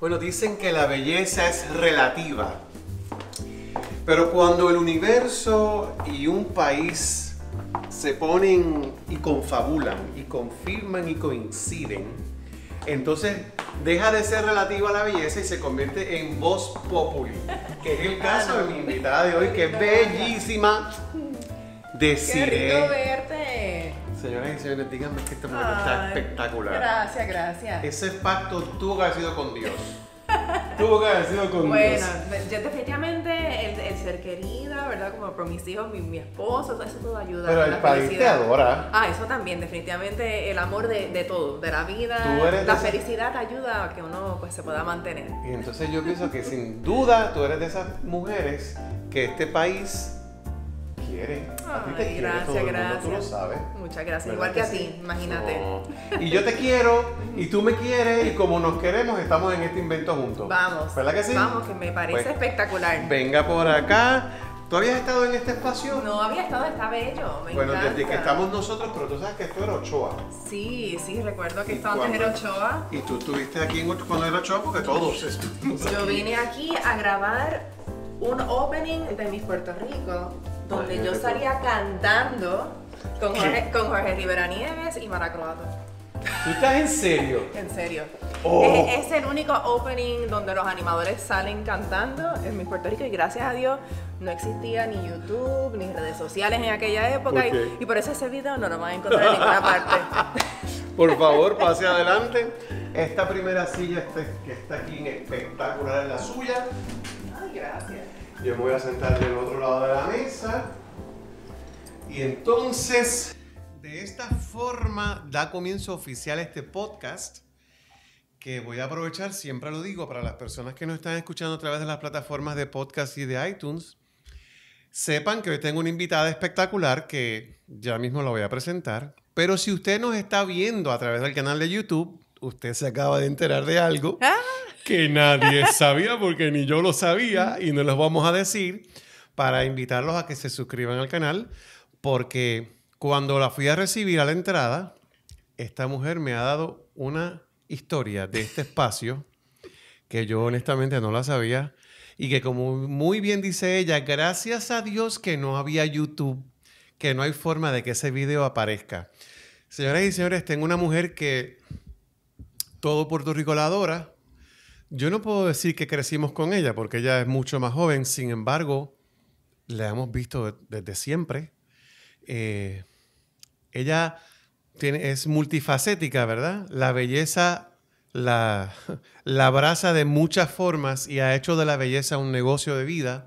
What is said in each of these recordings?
Bueno, dicen que la belleza es relativa. Pero cuando el universo y un país se ponen y confabulan y confirman y coinciden, entonces deja de ser relativa la belleza y se convierte en voz populi, que es el caso de mi invitada de hoy, que es bellísima. Deciré. Qué verte Señoras y señores, díganme que este momento está espectacular. Gracias, gracias. Ese pacto tuvo que haber sido con Dios. tuvo que haber sido con Dios. Bueno, yo definitivamente el, ser querida, ¿verdad? Como por mis hijos, mi, esposo, eso, eso todo ayuda. Pero el país te adora. Ah, eso también, definitivamente el amor de, de todo, de la vida. la felicidad felicidad ayuda a que uno pues, se pueda mantener. Y entonces yo pienso que sin duda tú eres de esas mujeres que este país a ti te quiere gracias, gracias. tú lo sabes. Muchas gracias. Igual que, a ti, imagínate. Y yo te quiero, y tú me quieres, y como nos queremos, estamos en este invento juntos. Vamos. ¿Verdad que sí? Vamos, que me parece pues, espectacular. Venga por acá. ¿Tú habías estado en este espacio? No había estado, está bello. Me bueno, desde que estamos nosotros, pero tú sabes que esto era Ochoa. Sí, sí, recuerdo que esto antes era Ochoa. Y tú estuviste aquí cuando era Ochoa porque todos estuvimos Yo vine aquí a grabar un opening de mi Puerto Rico donde yo salía cantando con Jorge, con Jorge, Rivera Nieves y Mara ¿Tú estás en serio? en serio. Oh. Es, el único opening donde los animadores salen cantando en mi Puerto Rico y gracias a Dios no existía ni YouTube ni redes sociales en aquella época y, por eso ese video no lo van a encontrar en ninguna parte. por favor, pase adelante. Esta primera silla que está aquí espectacular es la suya. Ay, gracias. Yo me voy a sentar del otro lado de la mesa. Y entonces, de esta forma da comienzo oficial este podcast que voy a aprovechar, siempre lo digo, para las personas que nos están escuchando a través de las plataformas de podcast y de iTunes, sepan que hoy tengo una invitada espectacular que ya mismo la voy a presentar. Pero si usted nos está viendo a través del canal de YouTube, usted se acaba de enterar de algo ah. que nadie sabía porque ni yo lo sabía y no los vamos a decir para invitarlos a que se suscriban al canal porque cuando la fui a recibir a la entrada, esta mujer me ha dado una historia de este espacio que yo honestamente no la sabía y que como muy bien dice ella, gracias a Dios que no había YouTube, que no hay forma de que ese video aparezca. Señoras y señores, tengo una mujer que todo Puerto Rico la adora. Yo no puedo decir que crecimos con ella porque ella es mucho más joven, sin embargo, la hemos visto desde siempre. Eh, ella tiene, es multifacética, ¿verdad? La belleza la, abraza de muchas formas y ha hecho de la belleza un negocio de vida.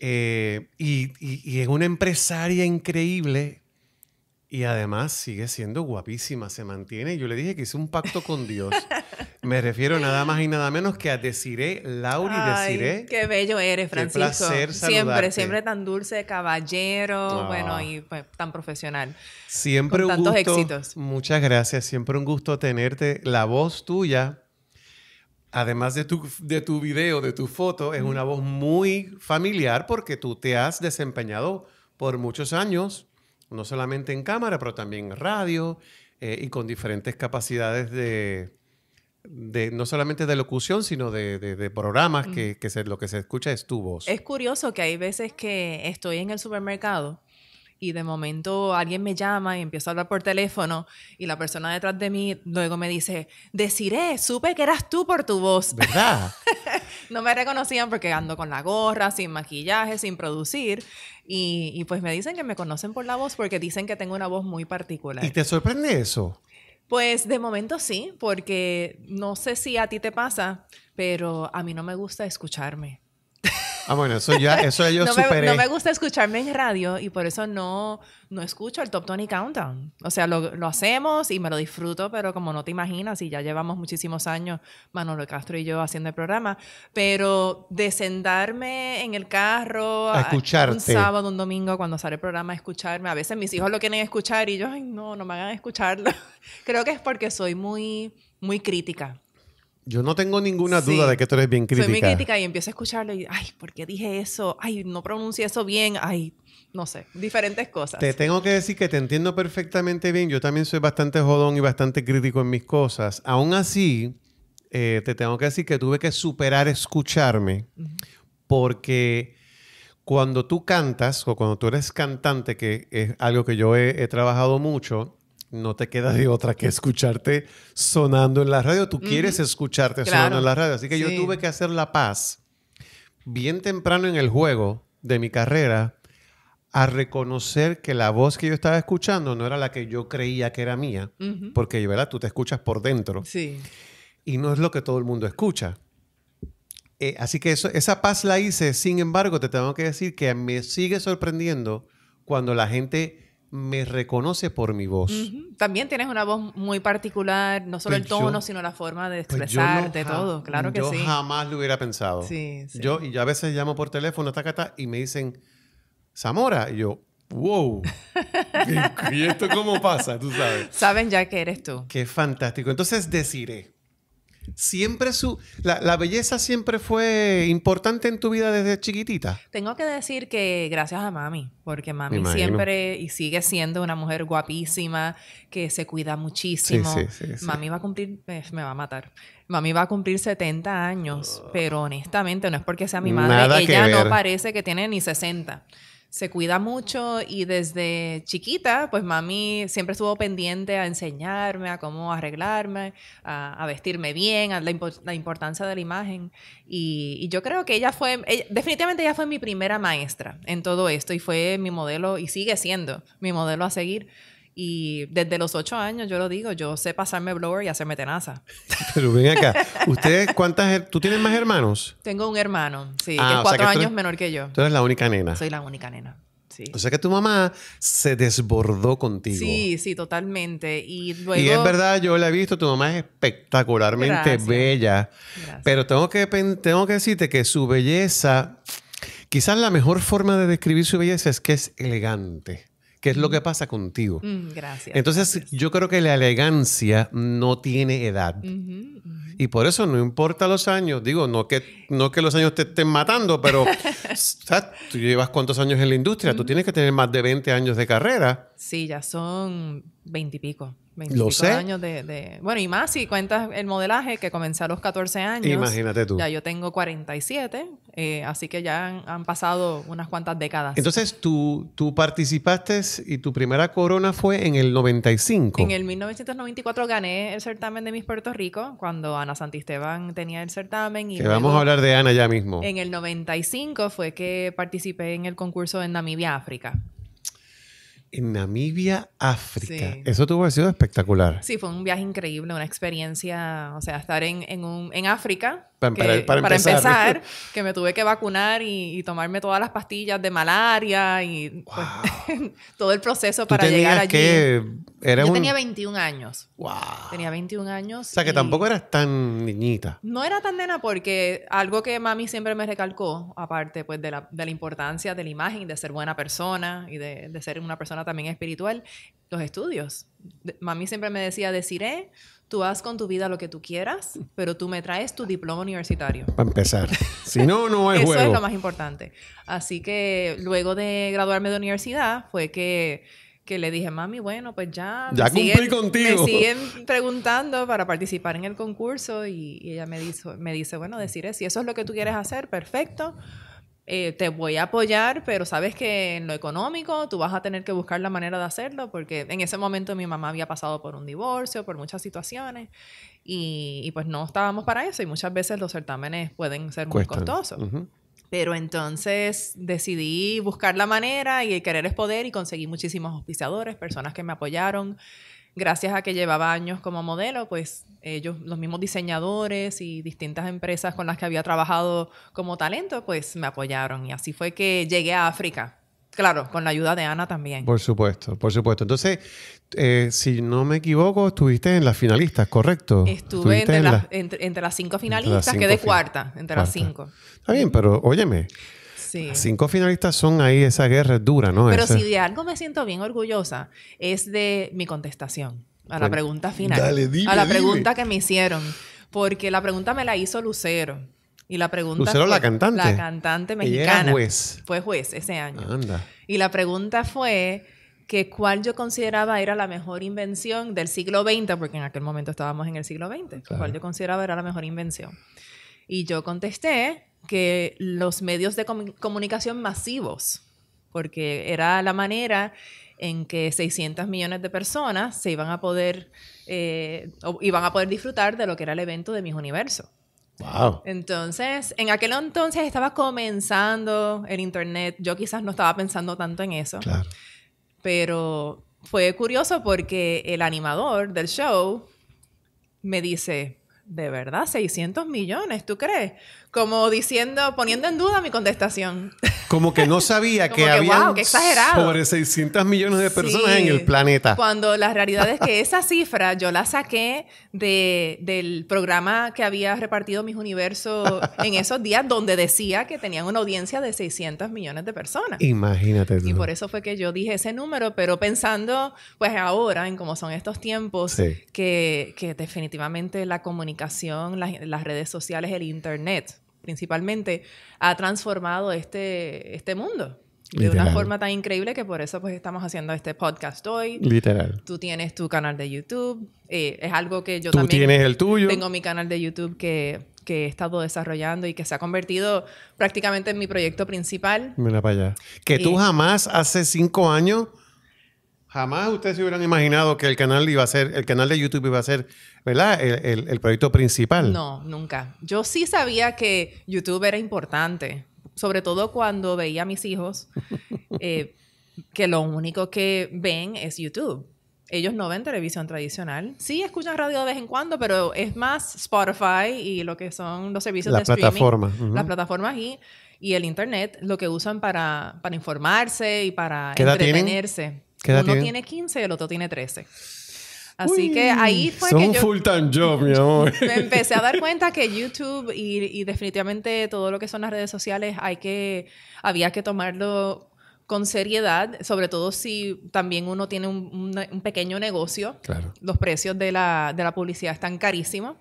Eh, y es una empresaria increíble y además sigue siendo guapísima, se mantiene. Yo le dije que hice un pacto con Dios. Me refiero nada más y nada menos que a Desiré, Lauri Ay, Qué bello eres, Francisco. Qué placer Siempre, siempre tan dulce, caballero, ah. bueno, y pues, tan profesional. Siempre con un tantos éxitos. Muchas gracias, siempre un gusto tenerte. La voz tuya, además de tu, de tu video, de tu foto, es una voz muy familiar porque tú te has desempeñado por muchos años no solamente en cámara, pero también en radio eh, y con diferentes capacidades de, no solamente de locución, sino de, programas que, lo que se escucha es tu voz. Es curioso que hay veces que estoy en el supermercado y de momento alguien me llama y empiezo a hablar por teléfono y la persona detrás de mí luego me dice, deciré, supe que eras tú por tu voz. ¿Verdad? no me reconocían porque ando con la gorra, sin maquillaje, sin producir. Y, y pues me dicen que me conocen por la voz porque dicen que tengo una voz muy particular. ¿Y te sorprende eso? Pues de momento sí, porque no sé si a ti te pasa, pero a mí no me gusta escucharme. Ah, bueno, eso ya, eso no Me, me gusta escucharme en radio y por eso no, escucho el Top Tony Countdown. O sea, lo, hacemos y me lo disfruto, pero como no te imaginas, y ya llevamos muchísimos años, Manolo Castro y yo haciendo el programa, pero descendarme en el carro a escucharte. un sábado, un domingo, cuando sale el programa, a escucharme. A veces mis hijos lo quieren escuchar y yo, no, no me hagan escucharlo. Creo que es porque soy muy, muy crítica yo no tengo ninguna duda de que tú eres bien crítica. Soy muy crítica y empiezo a escucharlo y, ay, ¿por qué dije eso? Ay, no pronuncié eso bien. Ay, no sé, diferentes cosas. Te tengo que decir que te entiendo perfectamente bien. Yo también soy bastante jodón y bastante crítico en mis cosas. Aún así, eh, te tengo que decir que tuve que superar escucharme porque cuando tú cantas o cuando tú eres cantante, que es algo que yo he trabajado mucho, no te queda de otra que escucharte sonando en la radio. Tú quieres escucharte sonando en la radio. Así que yo tuve que hacer la paz bien temprano en el juego de mi carrera a reconocer que la voz que yo estaba escuchando no era la que yo creía que era mía, porque, ¿verdad? Tú te escuchas por dentro. Sí. Y no es lo que todo el mundo escucha. Eh, así que eso, esa paz la hice, sin embargo, te tengo que decir que me sigue sorprendiendo cuando la gente me reconoce por mi voz. También tienes una voz muy particular, no solo pues el tono, sino la forma de pues expresarte, de todo. Claro que sí. Yo jamás lo hubiera pensado. Yo, y a veces llamo por teléfono, taca y me dicen, Zamora. Y yo, wow. ¿Y esto cómo pasa? Tú sabes. Saben ya que eres tú. Qué fantástico. Entonces, deciré siempre su. La, belleza siempre fue importante en tu vida desde chiquitita. Tengo que decir que gracias a mami, porque mami siempre y sigue siendo una mujer guapísima, que se cuida muchísimo. Sí, mami va a cumplir, eh, me va a matar. Mami va a cumplir 70 años, pero honestamente no es porque sea mi madre, ella no parece que tiene ni 60 se cuida mucho y desde chiquita, pues mami siempre estuvo pendiente a enseñarme a cómo arreglarme, a, vestirme bien, a la, importancia de la imagen. Y, yo creo que ella fue, definitivamente ella fue mi primera maestra en todo esto y fue mi modelo y sigue siendo mi modelo a seguir. Y desde los ocho años, yo lo digo, yo sé pasarme blower y hacerme tenaza. Pero ven acá, ¿ustedes cuántas... ¿Tú tienes más hermanos? Tengo un hermano, sí, ah, que es cuatro años menor que yo. Tú eres la única nena. Soy la única nena. Sí. O sea que tu mamá se desbordó contigo. Sí, sí, totalmente. Y, y es verdad, yo la he visto, tu mamá es espectacularmente bella. Pero tengo que, tengo que decirte que su belleza, quizás la mejor forma de describir su belleza es que es elegante. ¿Qué es lo que pasa contigo? Mm, gracias. Entonces, yo creo que la elegancia no tiene edad. Y por eso no importa los años, digo, no que, no que los años te estén matando, pero ¿sabes? tú llevas cuántos años en la industria, tú tienes que tener más de 20 años de carrera. Sí, ya son 20 y pico. Lo sé. años de, Bueno, y más si cuentas el modelaje que comencé a los 14 años. Imagínate tú. Ya yo tengo 47, eh, así que ya han, pasado unas cuantas décadas. Entonces tú, tú participaste y tu primera corona fue en el 95. En el 1994 gané el certamen de Miss Puerto Rico cuando Ana Santisteban tenía el certamen. Y vamos a hablar de Ana ya mismo. En el 95 fue que participé en el concurso en Namibia, África. En Namibia, África. Eso tuvo que sido espectacular. Sí, fue un viaje increíble, una experiencia, o sea, estar en, en, un, en África, para, empezar. que me tuve que vacunar y, tomarme todas las pastillas de malaria y pues, todo el proceso para llegar allí. Que era Yo tenía 21 años. Wow. Tenía 21 años. O sea, que tampoco eras tan niñita. No era tan nena porque algo que mami siempre me recalcó, aparte pues de la, de la importancia de la imagen, de ser buena persona y de, de ser una persona también espiritual, los estudios. mami siempre me decía, deciré Tú haz con tu vida lo que tú quieras, pero tú me traes tu diploma universitario. Para empezar. Si no, no hay Eso es lo más importante. Así que luego de graduarme de universidad fue que, le dije, mami, bueno, pues ya... Ya cumplí contigo. Me siguen preguntando para participar en el concurso y, ella me, dijo, me dice, bueno, decir si eso es lo que tú quieres hacer, perfecto eh, te voy a apoyar, pero sabes que en lo económico tú vas a tener que buscar la manera de hacerlo, porque en ese momento mi mamá había pasado por un divorcio, por muchas situaciones, y, pues no estábamos para eso, y muchas veces los certámenes pueden ser muy costosos. Pero entonces decidí buscar la manera y el querer es poder y conseguí muchísimos auspiciadores, personas que me apoyaron gracias a que llevaba años como modelo, pues ellos, los mismos diseñadores y distintas empresas con las que había trabajado como talento, pues me apoyaron. Y así fue que llegué a África. Claro, con la ayuda de Ana también. Por supuesto, por supuesto. Entonces, eh, si no me equivoco, estuviste en las finalistas, ¿correcto? Estuve entre, entre, las cinco finalistas, quedé cuarta, entre las cinco. Está bien, pero óyeme. Cinco finalistas son ahí, esa guerra es dura, ¿no? Pero si de algo me siento bien orgullosa es de mi contestación a la pregunta final. a la pregunta que me hicieron. Porque la pregunta me la hizo Lucero. Y la pregunta. Lucero, la cantante. La cantante mexicana. juez. Fue juez ese año. Y la pregunta fue que cuál yo consideraba era la mejor invención del siglo XX, porque en aquel momento estábamos en el siglo XX, cuál yo consideraba era la mejor invención. Y yo contesté que los medios de comunicación masivos, porque era la manera en que 600 millones de personas se iban a poder, eh, iban a poder disfrutar de lo que era el evento de Mis Universo. Wow. Entonces, en aquel entonces estaba comenzando el internet. Yo quizás no estaba pensando tanto en eso. Claro. Pero fue curioso porque el animador del show me dice, "¿De verdad 600 millones, tú crees? como diciendo, poniendo en duda mi contestación. Como que no sabía que, había wow, sobre 600 millones de personas en el planeta. Cuando la realidad es que esa cifra yo la saqué de, del programa que había repartido Mis Universos en esos días, donde decía que tenían una audiencia de 600 millones de personas. Imagínate. Y por eso fue que yo dije ese número, pero pensando, pues ahora, en cómo son estos tiempos, que, que, definitivamente la comunicación, las redes sociales, el Internet, principalmente, ha transformado este, este mundo. De una forma tan increíble que por eso pues estamos haciendo este podcast hoy. Literal. Tú tienes tu canal de YouTube. Eh, es algo que yo también... Tú tienes el tuyo. Tengo mi canal de YouTube que, que, he estado desarrollando y que se ha convertido prácticamente en mi proyecto principal. Mira para allá. Que tú eh, jamás hace cinco años Jamás ustedes se hubieran imaginado que el canal iba a ser, el canal de YouTube iba a ser, ¿verdad? El, proyecto principal. No, nunca. Yo sí sabía que YouTube era importante, sobre todo cuando veía a mis hijos eh, que lo único que ven es YouTube. Ellos no ven televisión tradicional. Sí, escuchan radio de vez en cuando, pero es más Spotify y lo que son los servicios de streaming. Las plataformas y, y el Internet, lo que usan para, informarse y para entretenerse. Uno tiene? 15 y el otro tiene 13. Así que ahí fue que full time job, mi amor. me empecé a dar cuenta que YouTube y, definitivamente todo lo que son las redes sociales hay que... Había que tomarlo con seriedad, sobre todo si también uno tiene un, pequeño negocio. Claro. Los precios de la, de la publicidad están carísimos.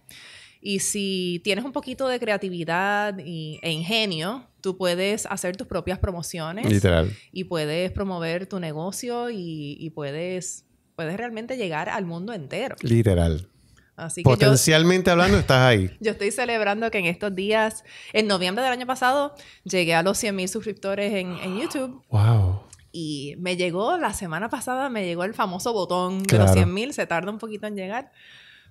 Y si tienes un poquito de creatividad y, e ingenio, tú puedes hacer tus propias promociones. Literal. Y puedes promover tu negocio y, puedes, puedes realmente llegar al mundo entero. Literal. Así que Potencialmente hablando, estás ahí. Yo estoy celebrando que en estos días, en noviembre del año pasado, llegué a los 100.000 mil suscriptores en, YouTube. ¡Wow! Y me llegó, la semana pasada, me llegó el famoso botón de los 100.000. Se tarda un poquito en llegar.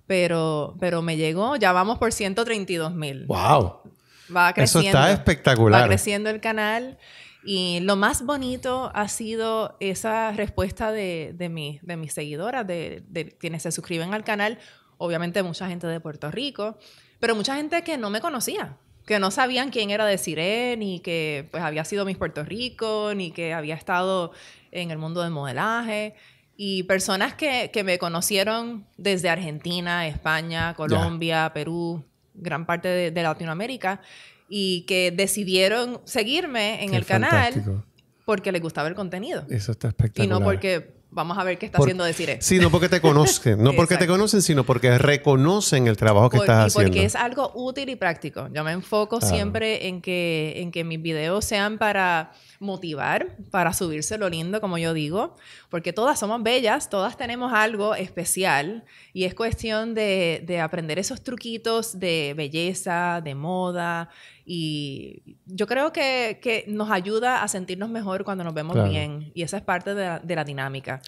Pero, pero me llegó, ya vamos por 132 mil. ¡Wow! va creciendo. Eso está espectacular. Va creciendo el canal. Y lo más bonito ha sido esa respuesta de, de, de mis seguidoras, de, de, quienes se suscriben al canal. Obviamente mucha gente de Puerto Rico, pero mucha gente que no me conocía, que no sabían quién era de Desiree, ni que pues, había sido mis Puerto Rico, ni que había estado en el mundo del modelaje. Y personas que, que me conocieron desde Argentina, España, Colombia, Perú, gran parte de, Latinoamérica, y que decidieron seguirme en el canal porque les gustaba el contenido. Eso está espectacular. Y no porque vamos a ver qué está haciendo decir Sí, no porque te conocen, no porque te conocen, sino porque reconocen el trabajo que estás y haciendo. Porque es algo útil y práctico. Yo me enfoco siempre en que, en que mis videos sean para motivar, para subirse lo lindo, como yo digo, porque todas somos bellas, todas tenemos algo especial y es cuestión de, de aprender esos truquitos de belleza, de moda y yo creo que, que nos ayuda a sentirnos mejor cuando nos vemos bien. Y esa es parte de la, de la dinámica.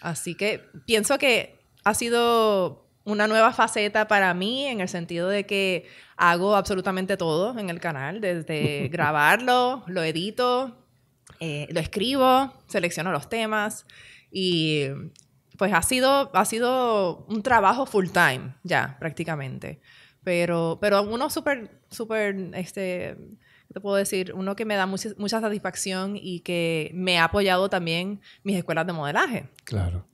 Así que pienso que ha sido una nueva faceta para mí en el sentido de que hago absolutamente todo en el canal, desde grabarlo, lo edito, eh, lo escribo, selecciono los temas y pues ha sido, ha sido un trabajo full time ya prácticamente. Pero, pero uno súper súper, este, te puedo decir? Uno que me da mucha, mucha satisfacción y que me ha apoyado también mis escuelas de modelaje. Claro,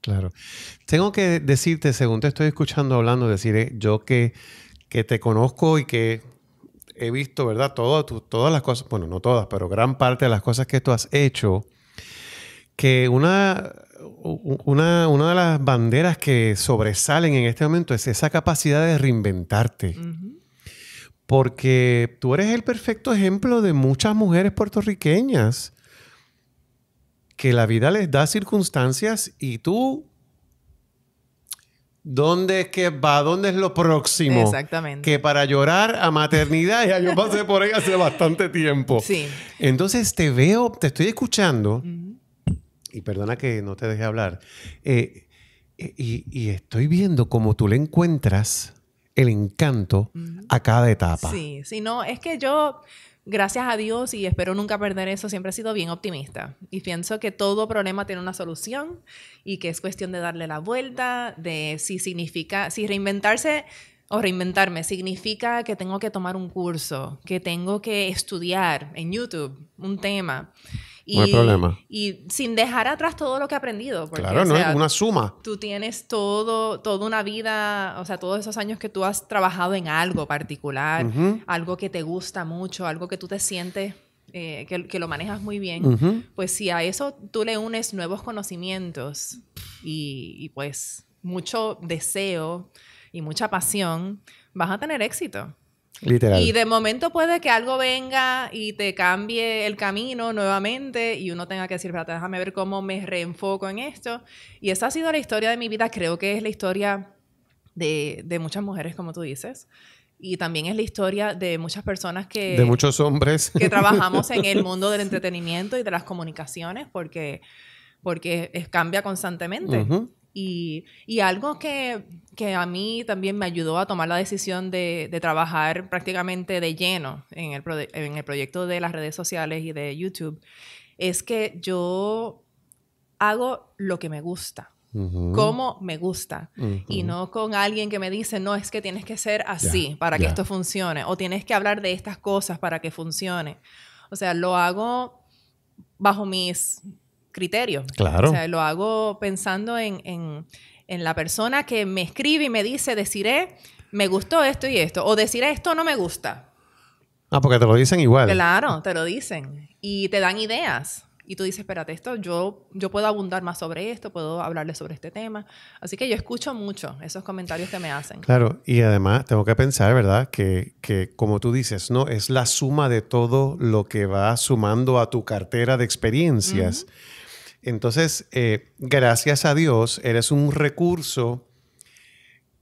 claro. Tengo que decirte, según te estoy escuchando hablando, decir yo que, que te conozco y que he visto, ¿verdad? Todo, todas las cosas, bueno, no todas, pero gran parte de las cosas que tú has hecho, que una, una, de las banderas que sobresalen en este momento es esa capacidad de reinventarte porque tú eres el perfecto ejemplo de muchas mujeres puertorriqueñas que la vida les da circunstancias y tú ¿Dónde es que va? ¿Dónde es lo próximo? Exactamente. Que para llorar a maternidad, ya yo pasé por ahí hace bastante tiempo. Sí. Entonces te veo, te estoy escuchando, y perdona que no te deje hablar, eh, eh, y, y, estoy viendo cómo tú le encuentras el encanto a cada etapa. Sí, sí, no, es que yo, gracias a Dios y espero nunca perder eso, siempre he sido bien optimista y pienso que todo problema tiene una solución y que es cuestión de darle la vuelta, de si significa, si reinventarse o reinventarme significa que tengo que tomar un curso, que tengo que estudiar en YouTube un tema y, no hay problema. Y sin dejar atrás todo lo que he aprendido. Porque, claro, no es una suma. Tú tienes todo, toda una vida, o sea, todos esos años que tú has trabajado en algo particular, algo que te gusta mucho, algo que tú te sientes eh, que, lo manejas muy bien, pues si a eso tú le unes nuevos conocimientos y, y, pues mucho deseo y mucha pasión, vas a tener éxito. Y de momento puede que algo venga y te cambie el camino nuevamente y uno tenga que decir, espérate, déjame ver cómo me reenfoco en esto. Y esa ha sido la historia de mi vida. Creo que es la historia de, de muchas mujeres, como tú dices. Y también es la historia de muchas personas que... De muchos hombres. Que trabajamos en el mundo del entretenimiento y de las comunicaciones porque, porque es, cambia constantemente. Y, algo que, a mí también me ayudó a tomar la decisión de, trabajar prácticamente de lleno en el, proyecto de las redes sociales y de YouTube es que yo hago lo que me gusta. como me gusta y no con alguien que me dice, no, es que tienes que ser así para que esto funcione o tienes que hablar de estas cosas para que funcione. O sea, lo hago bajo mis criterio. Claro. O sea, lo hago pensando en, la persona que me escribe y me dice, deciré, me gustó esto y esto, o deciré, esto no me gusta. Ah, porque te lo dicen igual. Claro, te lo dicen. Y te dan ideas. Y tú dices, espérate, esto, yo, yo puedo abundar más sobre esto, puedo hablarle sobre este tema. Así que yo escucho mucho esos comentarios que me hacen. Claro, y además tengo que pensar, ¿verdad? Que, como tú dices, ¿no? Es la suma de todo lo que va sumando a tu cartera de experiencias. Entonces, eh, gracias a Dios, eres un recurso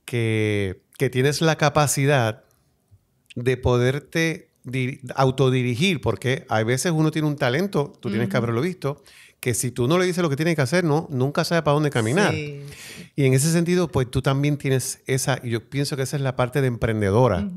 que, tienes la capacidad de poderte autodirigir, porque a veces uno tiene un talento, tú tienes que haberlo visto, que si tú no le dices lo que tiene que hacer, no, nunca sabe para dónde caminar. Y en ese sentido, pues tú también tienes esa, y yo pienso que esa es la parte de emprendedora.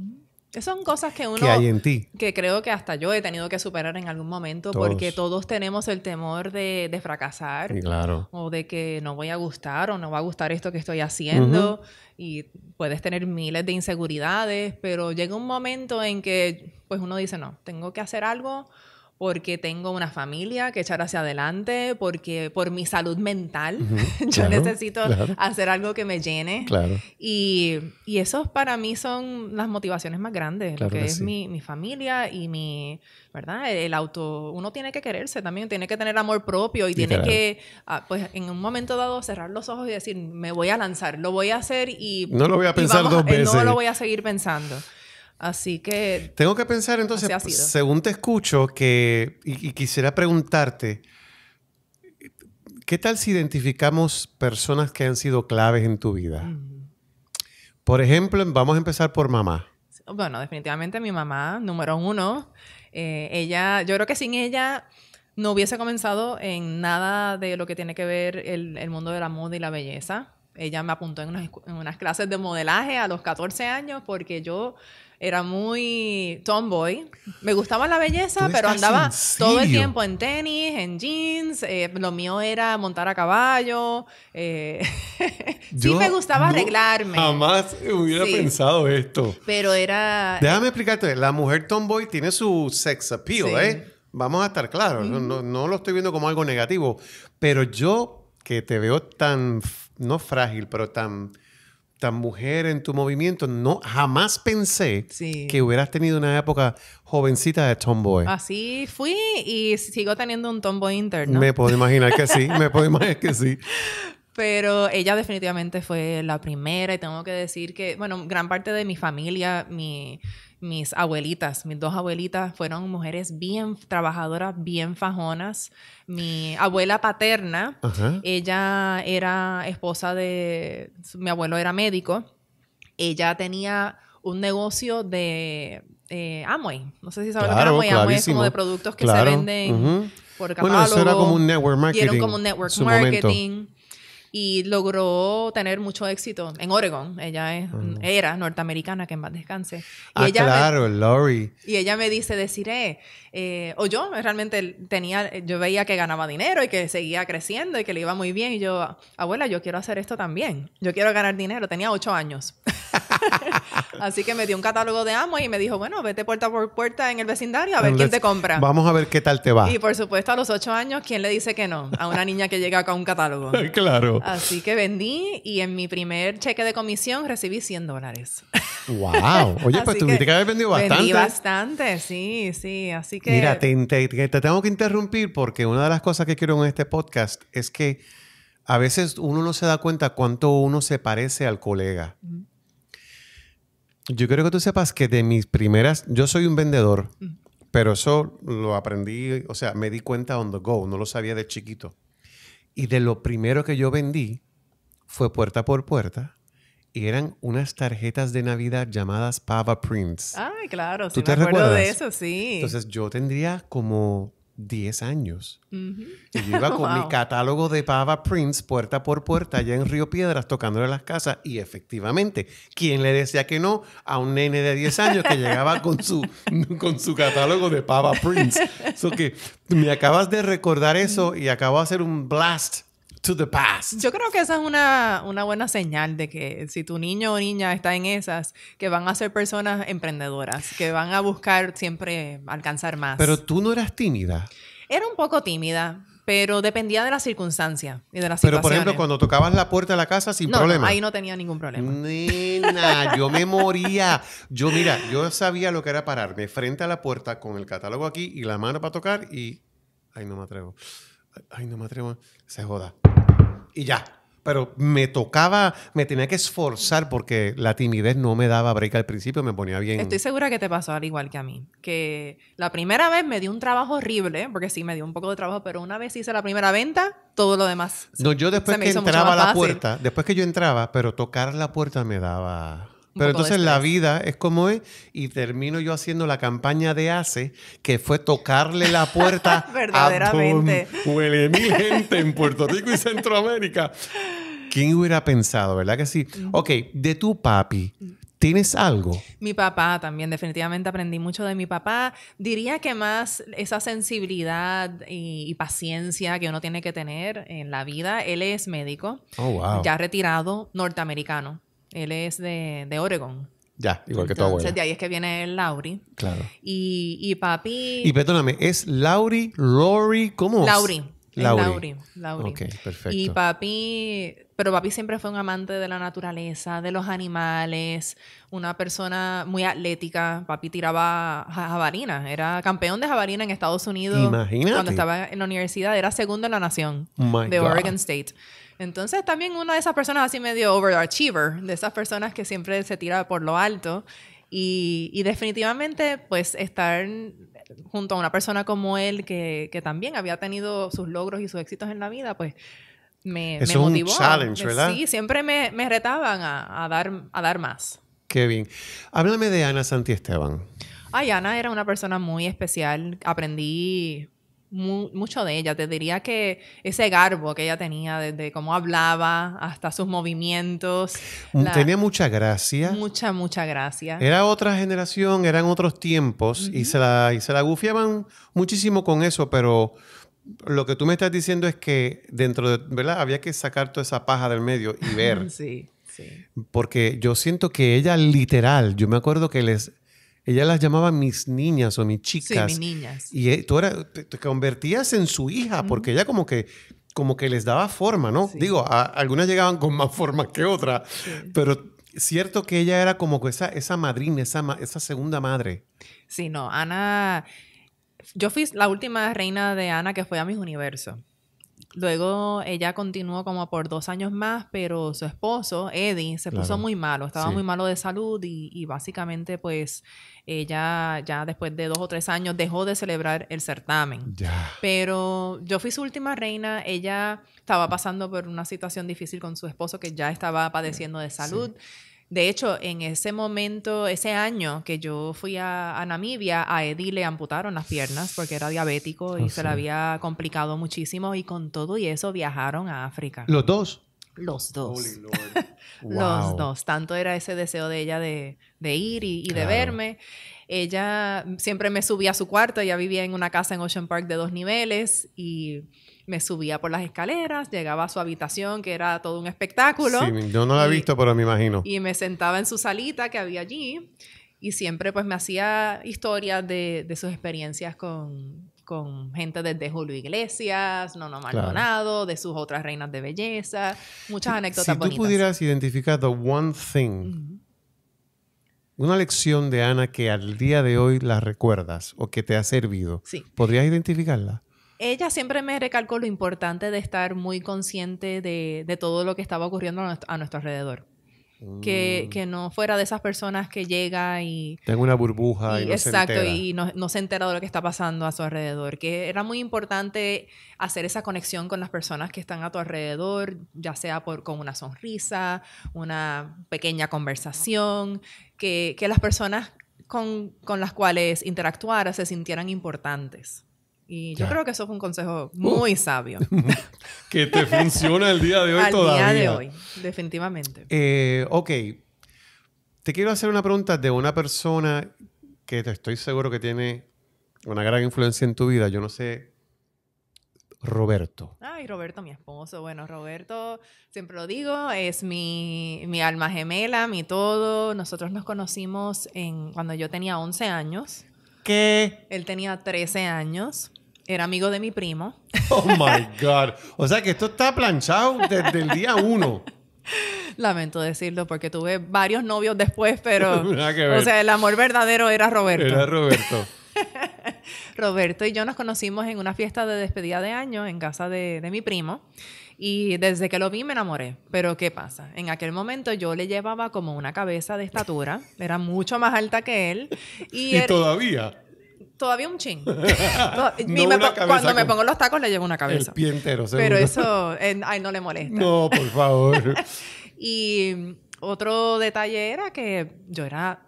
Son cosas que uno... Que hay en ti. Que creo que hasta yo he tenido que superar en algún momento porque todos tenemos el temor de, fracasar. claro. O de que no voy a gustar o no va a gustar esto que estoy haciendo. Y puedes tener miles de inseguridades, pero llega un momento en que pues uno dice, no, tengo que hacer algo porque tengo una familia que echar hacia adelante, porque por mi salud mental yo necesito hacer algo que me llene. Y, y esos para mí son las motivaciones más grandes, lo que, es mi, mi, familia y mi, ¿verdad? El, auto, uno tiene que quererse también, tiene que tener amor propio y tiene que, ah, pues en un momento dado, cerrar los ojos y decir, me voy a lanzar, lo voy a hacer y... No lo voy a pensar dos eh, veces. No lo voy a seguir pensando. Así que... Tengo que pensar entonces, según te escucho, que, y, quisiera preguntarte, ¿qué tal si identificamos personas que han sido claves en tu vida? Por ejemplo, vamos a empezar por mamá. Bueno, definitivamente mi mamá, número uno. Eh, ella, yo creo que sin ella no hubiese comenzado en nada de lo que tiene que ver el, mundo de la moda y la belleza. Ella me apuntó en unas, en unas clases de modelaje a los 14 años porque yo era muy tomboy. Me gustaba la belleza, pero andaba todo el tiempo en tenis, en jeans. Eh, lo mío era montar a caballo. Eh, sí me gustaba arreglarme. Jamás hubiera pensado esto. Pero era... Déjame explicarte. La mujer tomboy tiene su sex appeal, ¿eh? Vamos a estar claros. no lo estoy viendo como algo negativo. Pero yo, que te veo tan... No frágil, pero tan mujer en tu movimiento, no jamás pensé que hubieras tenido una época jovencita de tomboy. Así fui y sigo teniendo un tomboy interno. Me puedo imaginar que sí, me puedo imaginar que sí. Pero ella definitivamente fue la primera y tengo que decir que, bueno, gran parte de mi familia, mi, mis abuelitas, mis dos abuelitas fueron mujeres bien trabajadoras, bien fajonas. Mi abuela paterna, ella era esposa de, mi abuelo era médico, ella tenía un negocio de eh, Amway, no sé si saben lo que era Amway, Amway es como de productos que se venden. Por catálogo, bueno, eso era como un network marketing. Dieron como un network marketing. Momento y logró tener mucho éxito en Oregon. Ella mm. era norteamericana, que en más descanse. Y ah, ella claro, Lori. Y ella me dice, deciré, eh, o yo realmente tenía, yo veía que ganaba dinero y que seguía creciendo y que le iba muy bien. Y yo, abuela, yo quiero hacer esto también. Yo quiero ganar dinero. Tenía ocho años. Así que me dio un catálogo de amo y me dijo, bueno, vete puerta por puerta en el vecindario a ver quién te compra. Vamos a ver qué tal te va. Y por supuesto, a los ocho años, ¿quién le dice que no? A una niña que llega con un catálogo. claro. Así que vendí y en mi primer cheque de comisión recibí 100 dólares. ¡Wow! Oye, pues tuviste que, que haber vendido bastante. Vendí bastante, sí, sí. Así que. Mira, te, tengo que interrumpir porque una de las cosas que quiero en este podcast es que a veces uno no se da cuenta cuánto uno se parece al colega. Yo quiero que tú sepas que de mis primeras, yo soy un vendedor, pero eso lo aprendí, o sea, me di cuenta on the go, no lo sabía de chiquito. Y de lo primero que yo vendí fue puerta por puerta y eran unas tarjetas de Navidad llamadas Pava Prints. Ay, claro, ¿Tú sí, te me acuerdo de eso, sí. Entonces yo tendría como 10 años. Y yo iba con mi catálogo de Pava Prince puerta por puerta allá en Río Piedras tocándole las casas y efectivamente, ¿quién le decía que no a un nene de 10 años que llegaba con su, con su catálogo de Pava Prince? eso que me acabas de recordar eso y acabo de hacer un blast yo creo que esa es una, buena señal de que si tu niño o niña está en esas, que van a ser personas emprendedoras, que van a buscar siempre alcanzar más. Pero tú no eras tímida. Era un poco tímida, pero dependía de la circunstancia y de Pero por ejemplo, cuando tocabas la puerta de la casa sin problema. ahí no tenía ningún problema. Nena, yo me moría. Yo mira, yo sabía lo que era pararme frente a la puerta con el catálogo aquí y la mano para tocar y ay no me atrevo. Ay no me atrevo, se joda y ya. Pero me tocaba, me tenía que esforzar porque la timidez no me daba break al principio, me ponía bien. Estoy segura que te pasó al igual que a mí. Que la primera vez me dio un trabajo horrible, porque sí, me dio un poco de trabajo, pero una vez hice la primera venta, todo lo demás. No, yo después que entraba a la puerta, después que yo entraba, pero tocar la puerta me daba pero entonces la vida es como es y termino yo haciendo la campaña de ACE, que fue tocarle la puerta Verdaderamente. a mi gente en Puerto Rico y Centroamérica. ¿Quién hubiera pensado, verdad que sí? Ok, de tu papi, ¿Tienes algo? Mi papá también, definitivamente aprendí mucho de mi papá. Diría que más esa sensibilidad y, paciencia que uno tiene que tener en la vida. Él es médico, oh, ya retirado, norteamericano. Él es de, de Oregon. Ya, igual que Entonces, tu de ahí es que viene Lauri. Claro. Y, y papi. Y perdóname, ¿es Lauri, Lori? ¿Cómo? Lauri. Lauri. Lauri. Ok, perfecto. Y papi, pero papi siempre fue un amante de la naturaleza, de los animales, una persona muy atlética. Papi tiraba jabalina, era campeón de jabalina en Estados Unidos. Imagínate. Cuando estaba en la universidad, era segundo en la nación oh de Oregon State. Entonces también una de esas personas así medio overachiever, de esas personas que siempre se tira por lo alto. Y, y definitivamente, pues estar junto a una persona como él que, también había tenido sus logros y sus éxitos en la vida, pues me, motivó. un challenge, ¿verdad? Sí, siempre me, retaban a, a, dar, a dar más. Qué bien. Háblame de Ana Santi Esteban. Ay, Ana era una persona muy especial. Aprendí mucho de ella. Te diría que ese garbo que ella tenía, desde cómo hablaba hasta sus movimientos. Mm, tenía mucha gracia. Mucha, mucha gracia. Era otra generación, eran otros tiempos y, se la, y la gufiaban muchísimo con eso, pero lo que tú me estás diciendo es que dentro de, ¿verdad? Había que sacar toda esa paja del medio y ver. sí, sí. Porque yo siento que ella literal, yo me acuerdo que les ella las llamaba mis niñas o mis chicas. Sí, mis niñas. Y eh, tú era, te, convertías en su hija, porque ella como que como que les daba forma, ¿no? Digo, algunas llegaban con más forma que otras, pero cierto que ella era como que esa, esa madrina, esa, esa segunda madre. Sí, no, Ana, yo fui la última reina de Ana que fue a mis universos. Luego ella continuó como por dos años más, pero su esposo, Eddie, se puso muy malo, estaba muy malo de salud y, básicamente pues ella ya después de dos o tres años dejó de celebrar el certamen. Pero yo fui su última reina, ella estaba pasando por una situación difícil con su esposo que ya estaba padeciendo de salud. De hecho, en ese momento, ese año que yo fui a, Namibia, a Eddie le amputaron las piernas porque era diabético y oh, se le había complicado muchísimo y con todo y eso viajaron a África. ¿Los dos? Los dos. Los dos. Tanto era ese deseo de ella de, ir y, de verme. Ella siempre me subía a su cuarto. Ella vivía en una casa en Ocean Park de dos niveles y me subía por las escaleras, llegaba a su habitación, que era todo un espectáculo. yo no la he visto, pero me imagino. Y me sentaba en su salita que había allí y siempre pues me hacía historias de sus experiencias con, con gente desde Julio Iglesias, Nono Maldonado, de sus otras reinas de belleza, muchas anécdotas bonitas. Si pudieras identificar one thing, una lección de Ana que al día de hoy la recuerdas o que te ha servido, ¿podrías identificarla? Ella siempre me recalcó lo importante de estar muy consciente de, todo lo que estaba ocurriendo a nuestro alrededor Mm. Que, no fuera de esas personas que llega y... Tengo una burbuja y, no Exacto, se y no, se entera de lo que está pasando a su alrededor. Que era muy importante hacer esa conexión con las personas que están a tu alrededor, ya sea por, con una sonrisa, una pequeña conversación, que, las personas con, con las cuales interactuara se sintieran importantes. Y yo creo que eso fue un consejo uh. muy sabio. que te funciona el día de hoy todavía. El día de hoy, definitivamente. Eh, ok. Te quiero hacer una pregunta de una persona que te estoy seguro que tiene una gran influencia en tu vida. Yo no sé. Roberto. Ay, Roberto, mi esposo. Bueno, Roberto, siempre lo digo, es mi, alma gemela, mi todo. Nosotros nos conocimos en, cuando yo tenía 11 años. Él tenía 13 años. Era amigo de mi primo. Oh my God. O sea que esto está planchado desde el día uno. Lamento decirlo porque tuve varios novios después, pero. o sea, el amor verdadero era Roberto. Era Roberto. Roberto y yo nos conocimos en una fiesta de despedida de año en casa de, de mi primo. Y desde que lo vi me enamoré. Pero ¿qué pasa? En aquel momento yo le llevaba como una cabeza de estatura, era mucho más alta que él. Y, todavía. Todavía un chin. cuando me pongo los tacos le llevo una cabeza. El pie entero, Pero eso, ay, no le molesta. No, por favor. y otro detalle era que yo era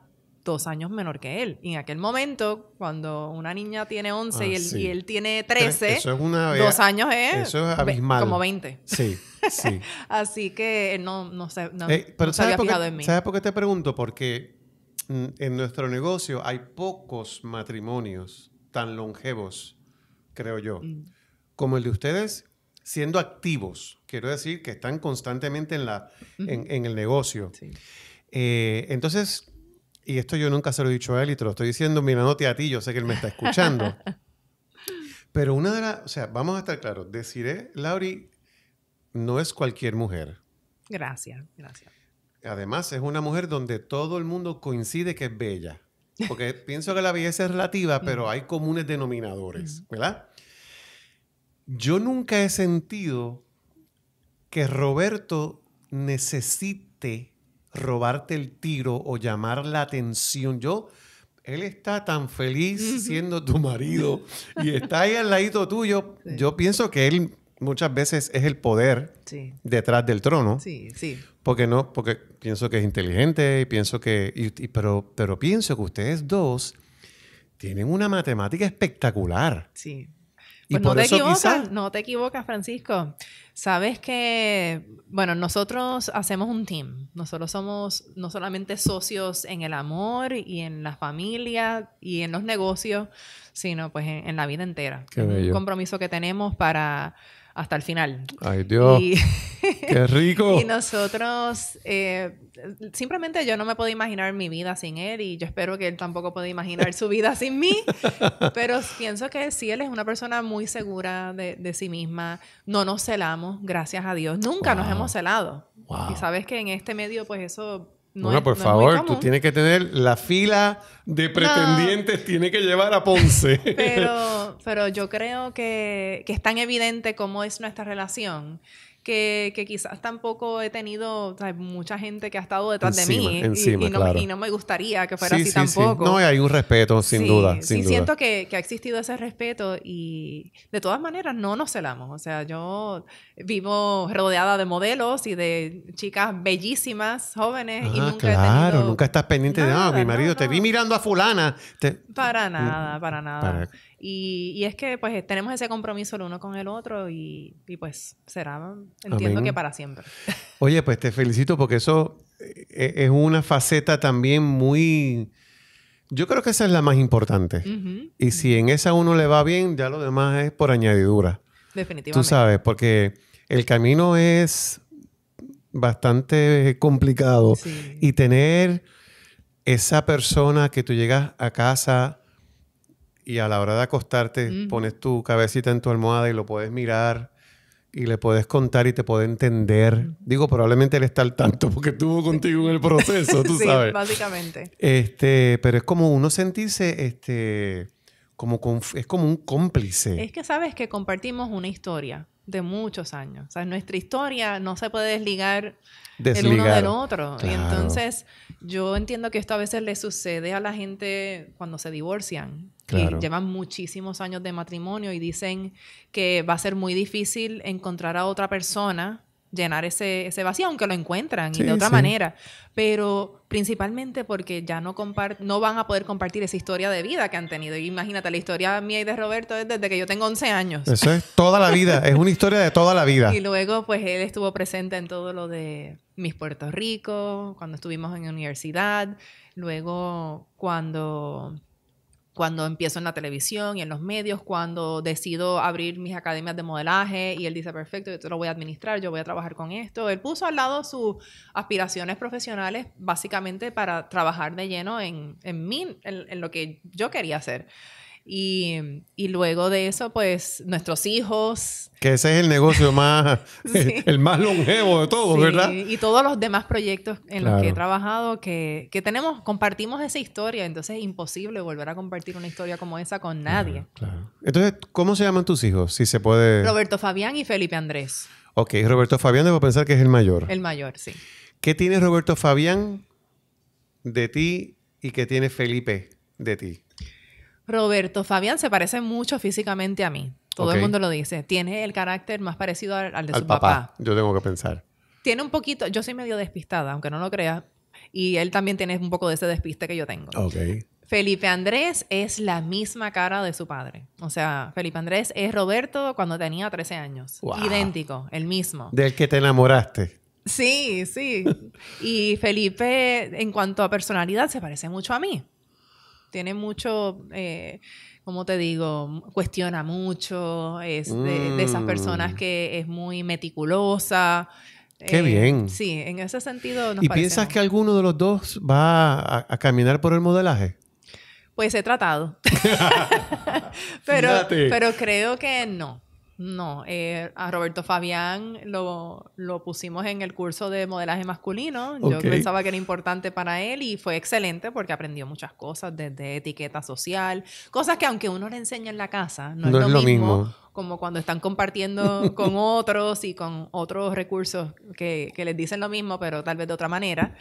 dos años menor que él. Y en aquel momento, cuando una niña tiene 11 ah, y, él, tiene 13, dos años es, eso es abismal. como 20. Sí, sí. Así que no, no, se, pero en ¿Sabes por qué te pregunto? Porque mm, en nuestro negocio hay pocos matrimonios tan longevos, creo yo, mm. como el de ustedes siendo activos. Quiero decir que están constantemente en, la, en, el negocio. Sí. Eh, entonces, y esto yo nunca se lo he dicho a él y te lo estoy diciendo mirándote a ti, yo sé que él me está escuchando. Pero una de las, o sea, vamos a estar claros, Deciré, Lauri no es cualquier mujer. Gracias, gracias. Además, es una mujer donde todo el mundo coincide que es bella. Porque pienso que la belleza es relativa, pero hay comunes denominadores, ¿verdad? Yo nunca he sentido que Roberto necesite robarte el tiro o llamar la atención. Yo, él está tan feliz siendo tu marido y está ahí al ladito tuyo. Yo pienso que él muchas veces es el poder detrás del trono. Sí, sí. Porque no, porque pienso que es inteligente y pienso que, pero, pero pienso que ustedes dos tienen una matemática espectacular. Sí. Pues no te equivocas, no te equivocas, Francisco. Sabes que, bueno, nosotros hacemos un team. Nosotros somos no solamente socios en el amor y en la familia y en los negocios, sino pues en, la vida entera. Qué Un compromiso que tenemos para hasta el final. Ay Dios. qué rico. y nosotros, eh, simplemente yo no me puedo imaginar mi vida sin él y yo espero que él tampoco pueda imaginar su vida sin mí, pero pienso que sí, él es una persona muy segura de, sí misma. No nos celamos, gracias a Dios. Nunca nos hemos celado. Y sabes que en este medio, pues eso no por favor, tú tienes que tener la fila de pretendientes, Tienes tiene que llevar a Ponce. pero, pero yo creo que, que es tan evidente cómo es nuestra relación que, quizás tampoco he tenido mucha gente que ha estado detrás de mí y, no, me gustaría que fuera así tampoco. Sí. No, hay un respeto, sin duda. sí, siento que, ha existido ese respeto y de todas maneras no nos celamos. O sea, yo vivo rodeada de modelos y de chicas bellísimas, jóvenes y ah, nunca he tenido... nunca estás pendiente de, ah, mi marido, te vi mirando a fulana. Mm, para nada, para nada. Y, es que pues tenemos ese compromiso el uno con el otro y, pues será, entiendo que para siempre. Oye, pues te felicito porque eso eh, es una faceta también muy... Yo creo que esa es la más importante. Y si en esa uno le va bien, ya lo demás es por añadidura. Definitivamente. Tú sabes, porque el camino es bastante complicado y tener esa persona que tú llegas a casa y a la hora de acostarte pones tu cabecita en tu almohada y lo puedes mirar y le puedes contar y te puede entender. Digo, probablemente él está al tanto porque estuvo contigo en el proceso, tú sí, básicamente. Este, pero es como uno sentirse este como es como un cómplice. Es que sabes que compartimos una historia de muchos años. O sea, nuestra historia no se puede desligar, el uno del otro. Y entonces, yo entiendo que esto a veces le sucede a la gente cuando se divorcian, que llevan muchísimos años de matrimonio y dicen que va a ser muy difícil encontrar a otra persona, llenar ese, ese vacío, aunque lo encuentran y de otra manera. Pero principalmente porque ya no, no van a poder compartir esa historia de vida que han tenido. imagínate, la historia mía y de Roberto es desde que yo tengo 11 años. Eso es toda la vida, es una historia de toda la vida. Y luego, pues él estuvo presente en todo lo de mis Puerto Rico, cuando estuvimos en universidad, luego cuando cuando empiezo en la televisión y en los medios, cuando decido abrir mis academias de modelaje y él dice, perfecto, yo te lo voy a administrar, yo voy a trabajar con esto. Él puso al lado sus aspiraciones profesionales básicamente para trabajar de lleno en, en mí, en, en lo que yo quería hacer. Y, luego de eso, pues nuestros hijos. Que ese es el negocio más, el más longevo de todos, ¿verdad? Y todos los demás proyectos en los que he trabajado que, tenemos, compartimos esa historia, entonces es imposible volver a compartir una historia como esa con nadie. Entonces, ¿cómo se llaman tus hijos? Si se puede. Roberto Fabián y Felipe Andrés. Ok, Roberto Fabián debo pensar que es el mayor. El mayor, sí. ¿Qué tiene Roberto Fabián de ti y qué tiene Felipe de ti? Roberto Fabián se parece mucho físicamente a mí. Todo el mundo lo dice. Tiene el carácter más parecido al, de su papá. Yo tengo que pensar. Tiene un poquito, yo soy medio despistada, aunque no lo creas, y él también tiene un poco de ese despiste que yo tengo. Ok. Felipe Andrés es la misma cara de su padre. O sea, Felipe Andrés es Roberto cuando tenía 13 años. Idéntico, el mismo. Del que te enamoraste. Sí, sí. y Felipe, en cuanto a personalidad, se parece mucho a mí tiene mucho, eh, ¿cómo te digo? Cuestiona mucho, es de, esas personas mm. que es muy meticulosa. Qué eh, bien. Sí, en ese sentido. Nos ¿Y piensas que alguno de los dos va a, caminar por el modelaje? Pues he tratado. pero creo que no. No, eh, a Roberto Fabián lo, lo, pusimos en el curso de modelaje masculino. Yo pensaba que era importante para él y fue excelente porque aprendió muchas cosas, desde etiqueta social, cosas que aunque uno le enseña en la casa, no, es, lo, mismo, como cuando están compartiendo con otros y con otros recursos que, les dicen lo mismo, pero tal vez de otra manera.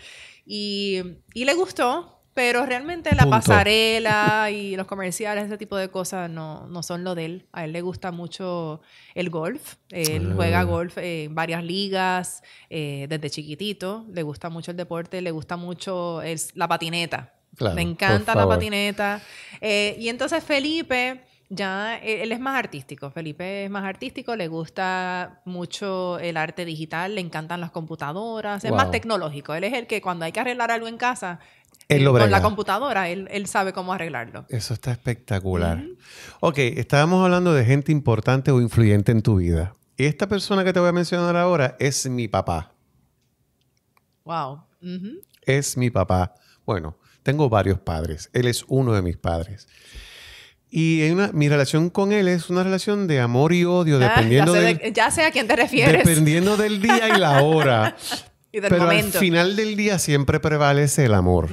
Y, y le gustó, pero realmente la pasarela y los comerciales, ese tipo de cosas, no, no, son lo de él. A él le gusta mucho el golf. Él ah. juega golf en varias ligas eh, desde chiquitito. Le gusta mucho el deporte, le gusta mucho la patineta. le encanta la patineta. Eh, y entonces Felipe ya eh, él es más artístico, Felipe es más artístico, le gusta mucho el arte digital, le encantan las computadoras, es más tecnológico, él es el que cuando hay que arreglar algo en casa, con la computadora, él, él, sabe cómo arreglarlo. Eso está espectacular. Ok, estábamos hablando de gente importante o influyente en tu vida. Y Esta persona que te voy a mencionar ahora es mi papá. Wow. Es mi papá. Bueno, tengo varios padres. Él es uno de mis padres. Y mi relación con él es una relación de amor y odio, ah, dependiendo de, ya sé a quién te refieres. Dependiendo del día y la hora. Pero al final del día siempre prevalece el amor.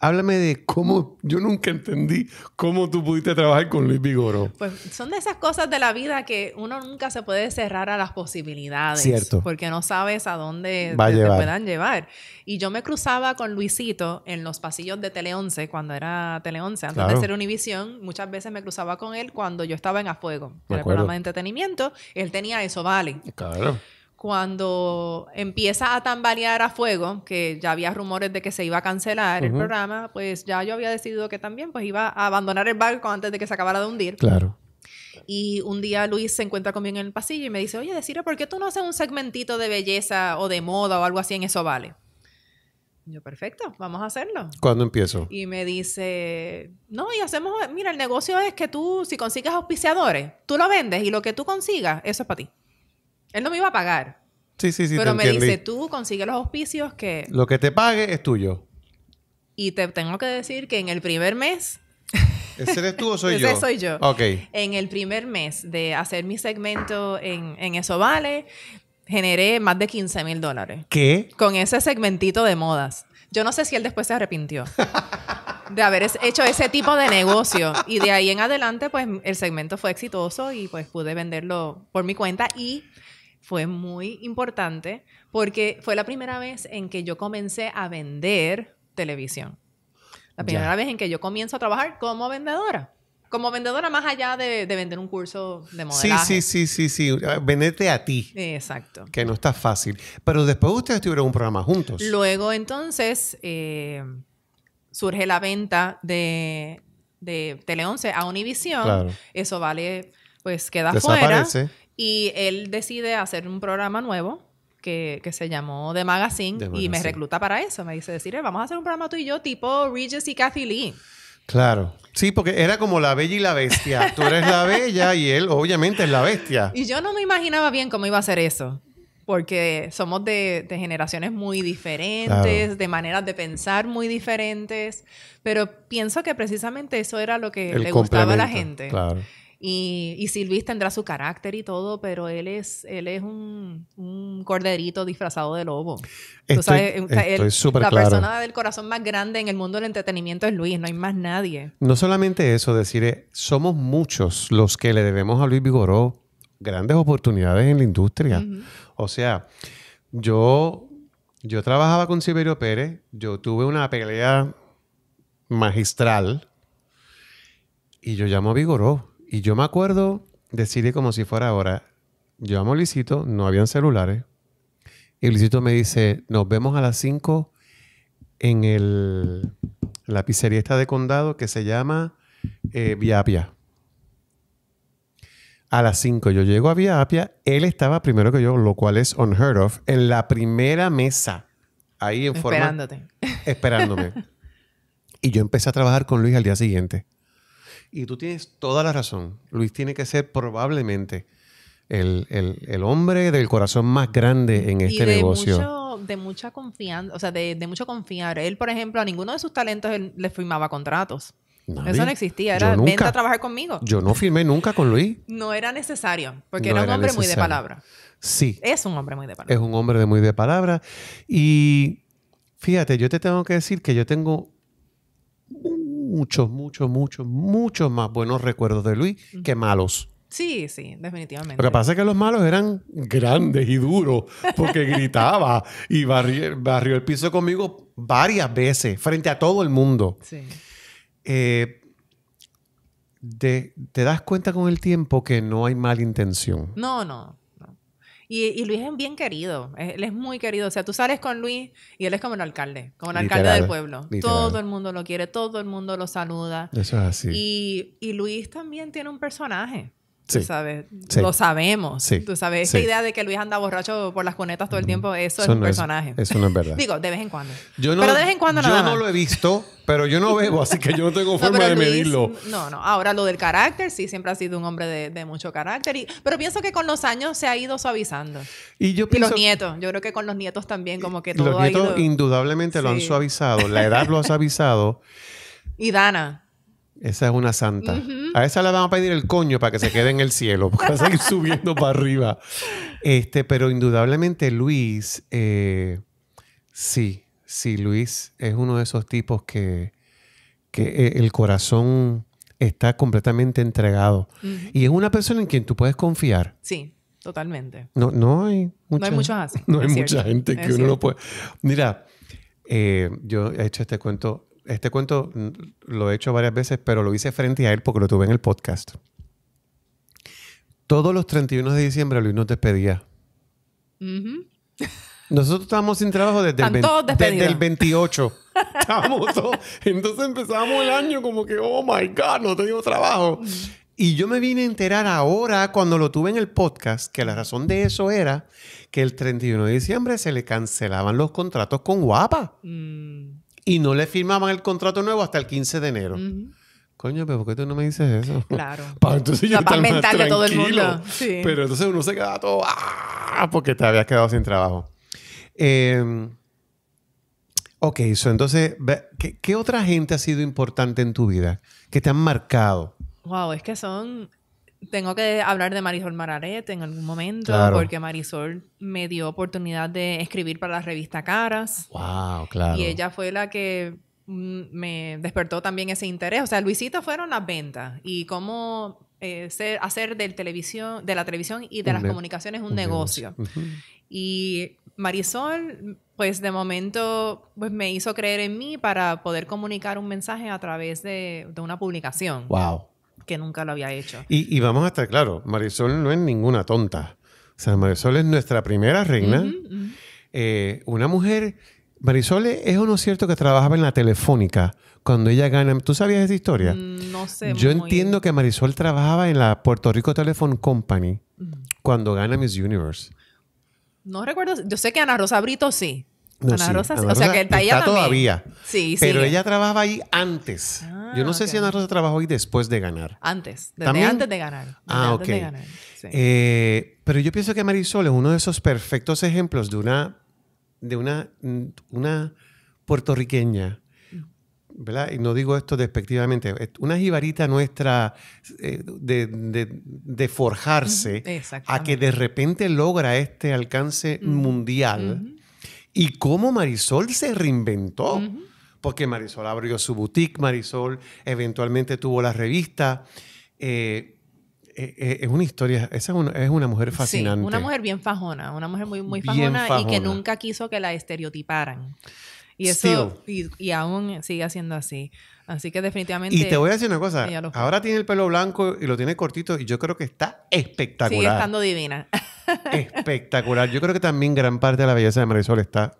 Háblame de cómo, yo nunca entendí cómo tú pudiste trabajar con Luis Vigoro. Pues son de esas cosas de la vida que uno nunca se puede cerrar a las posibilidades. Cierto. Porque no sabes a dónde te, puedan llevar. Y yo me cruzaba con Luisito en los pasillos de Tele 11, cuando era Tele 11, antes de ser Univisión. Muchas veces me cruzaba con él cuando yo estaba en A Fuego, el programa de entretenimiento. Él tenía eso, vale. Claro cuando empieza a tambalear a fuego, que ya había rumores de que se iba a cancelar el programa, pues ya yo había decidido que también pues iba a abandonar el barco antes de que se acabara de hundir. Claro. Y un día Luis se encuentra conmigo en el pasillo y me dice, oye, decir, ¿por qué tú no haces un segmentito de belleza o de moda o algo así en Eso Vale? yo, perfecto, vamos a hacerlo. ¿Cuándo empiezo? Y me dice, no, y hacemos, mira, el negocio es que tú, si consigues auspiciadores, tú lo vendes y lo que tú consigas, eso es para ti. Él no me iba a pagar. Sí, sí, sí. Pero me dice, tú consigue los auspicios que... Lo que te pague es tuyo. Y te tengo que decir que en el primer mes... ¿Ese eres tú o soy yo? Ese soy yo. Ok. En el primer mes de hacer mi segmento en, en Eso Vale, generé más de 15 mil dólares. ¿Qué? Con ese segmentito de modas. Yo no sé si él después se arrepintió de haber hecho ese tipo de negocio. Y de ahí en adelante, pues el segmento fue exitoso y pues pude venderlo por mi cuenta y fue muy importante porque fue la primera vez en que yo comencé a vender televisión. La primera vez en que yo comienzo a trabajar como vendedora. Como vendedora más allá de, vender un curso de modelaje. Sí, sí, sí, sí, sí. Venderte a ti. Exacto. Que no está fácil. Pero después ustedes tuvieron un programa juntos. Luego entonces eh, surge la venta de, Tele 11 a Univision. Eso vale, pues queda Desaparece. fuera. Y él decide hacer un programa nuevo que, se llamó The Magazine, y me recluta para eso. Me dice, decir, vamos a hacer un programa tú y yo tipo Regis y Kathy Lee. Claro. Sí, porque era como la bella y la bestia. Tú eres la bella y él obviamente es la bestia. Y yo no me imaginaba bien cómo iba a ser eso porque somos de, generaciones muy diferentes, de maneras de pensar muy diferentes, pero pienso que precisamente eso era lo que le gustaba a la gente. Claro. Y, y Silvis tendrá su carácter y todo, pero él es, él es un, corderito disfrazado de lobo. Eh, la persona del corazón más grande en el mundo del entretenimiento es Luis, no hay más nadie. No solamente eso, decir, eh, somos muchos los que le debemos a Luis Vigoró grandes oportunidades en la industria. O sea, yo, yo trabajaba con Silverio Pérez, yo tuve una pelea magistral y yo llamo a Vigoró y yo me acuerdo decirle como si fuera ahora, yo a Luisito, no habían celulares. Y Luisito me dice, nos vemos a las 5 en el, la pizzería esta de condado que se llama eh, Via Apia. A las 5 yo llego a Via Apia. él estaba primero que yo, lo cual es unheard of, en la primera mesa. Ahí en Esperándote. Esperándome. y yo empecé a trabajar con Luis al día siguiente. Y tú tienes toda la razón. Luis tiene que ser probablemente el, hombre del corazón más grande en este y negocio. Mucho, de mucha confianza, o sea, de, mucho confiar. Él, por ejemplo, a ninguno de sus talentos le firmaba contratos. Eso no existía, era a trabajar conmigo. Yo no firmé nunca con Luis. No era necesario, porque era un hombre muy de palabra. Sí. Es un hombre muy de palabra. Es un hombre de muy de palabra. Y fíjate, yo te tengo que decir que yo tengo muchos, muchos, muchos, muchos más buenos recuerdos de Luis que malos. Sí, sí, definitivamente. Lo que pasa es que los malos eran grandes y duros porque gritaba y barrió, el piso conmigo varias veces frente a todo el mundo. Sí. Eh, te das cuenta con el tiempo que no hay mala intención. No, no, y, Luis es bien querido, él es muy querido. O sea, tú sales con Luis y él es como el alcalde, como el alcalde del pueblo. Todo el mundo lo quiere, todo el mundo lo saluda. Eso es así. y Luis también tiene un personaje. Tú sabes, lo sabemos. Tú sabes, Esa idea de que Luis anda borracho por las cunetas todo el tiempo, eso, es un personaje. eso no es verdad. Digo, de vez en cuando. Yo no, Yo no lo he visto, pero yo no veo así que yo no tengo forma de medirlo. No, no. Ahora, lo del carácter, sí, siempre ha sido un hombre de, mucho carácter. pero pienso que con los años se ha ido suavizando. Y yo pienso... los nietos. Yo creo que con los nietos también como que todo Los nietos indudablemente lo han suavizado. La edad lo ha suavizado. y Dana. Esa es una santa. A esa la van a pedir el coño para que se quede en el cielo, Para seguir subiendo para arriba. Este, pero indudablemente Luis, eh, sí, sí, Luis es uno de esos tipos que, que eh, el corazón está completamente entregado. Y es una persona en quien tú puedes confiar. Sí, totalmente. No, no hay mucha, no hay muchas No hay mucha gente que uno lo no puede. Mira, eh, yo he hecho este cuento este cuento lo he hecho varias veces, pero lo hice frente a él porque lo tuve en el podcast. Todos los 31 de diciembre Luis nos despedía. Nosotros estábamos sin trabajo desde, el, 28. Entonces empezamos el año como que, oh my God, no tengo trabajo. Y yo me vine a enterar ahora cuando lo tuve en el podcast que la razón de eso era que el 31 de diciembre se le cancelaban los contratos con Guapa. Mm y no le firmaban el contrato nuevo hasta el 15 de enero. Coño, pero ¿por qué tú no me dices eso? Claro. Para entonces yo a todo el mundo. Sí. Pero entonces uno se quedaba todo ¡ah! porque te habías quedado sin trabajo. Em, ok, so, entonces, ¿qué, ¿qué otra gente ha sido importante en tu vida que te han marcado? Wow, es que son tengo que hablar de Marisol Mararet en algún momento, porque Marisol me dio oportunidad de escribir para la revista Caras. Wow, claro. Y ella fue la que mm, me despertó también ese interés. O sea, Luisito fueron las ventas y cómo eh, hacer del televisión, de la televisión y de las comunicaciones un, negocio. Y Marisol, pues de momento, pues me hizo creer en mí para poder comunicar un mensaje a través de, de una publicación. Wow que nunca lo había hecho. Y, vamos a estar claros, Marisol no es ninguna tonta. O sea, Marisol es nuestra primera reina. Eh, una mujer, Marisol es uno cierto que trabajaba en la telefónica cuando ella gana. ¿Tú sabías esa historia? Mm, no sé. Yo entiendo que Marisol trabajaba en la Puerto Rico Telephone Company mm. cuando gana Miss Universe. No recuerdo, yo sé que Ana Rosa Brito sí. Ana Rosa, o sea que está, todavía. Sí, Pero ella trabajaba ahí antes. Ah, yo no sé si Ana Rosa trabajó ahí después de ganar. Antes, ¿También? antes de ganar. ah, antes eh, pero yo pienso que Marisol es uno de esos perfectos ejemplos de una, de una, una puertorriqueña, ¿verdad? Y no digo esto despectivamente, una jibarita nuestra eh, de, forjarse a que de repente logra este alcance mundial y cómo Marisol se reinventó. Porque Marisol abrió su boutique, Marisol eventualmente tuvo la revista. Eh, eh, eh, es una historia, esa es una, mujer fascinante. Sí, una mujer bien fajona, una mujer muy, muy fajona, y que nunca quiso que la estereotiparan. Y eso, y aún sigue siendo así. Así que definitivamente. Y te voy a decir una cosa. Ahora tiene el pelo blanco y lo tiene cortito y yo creo que está espectacular. Sigue estando divina. espectacular. Yo creo que también gran parte de la belleza de Marisol está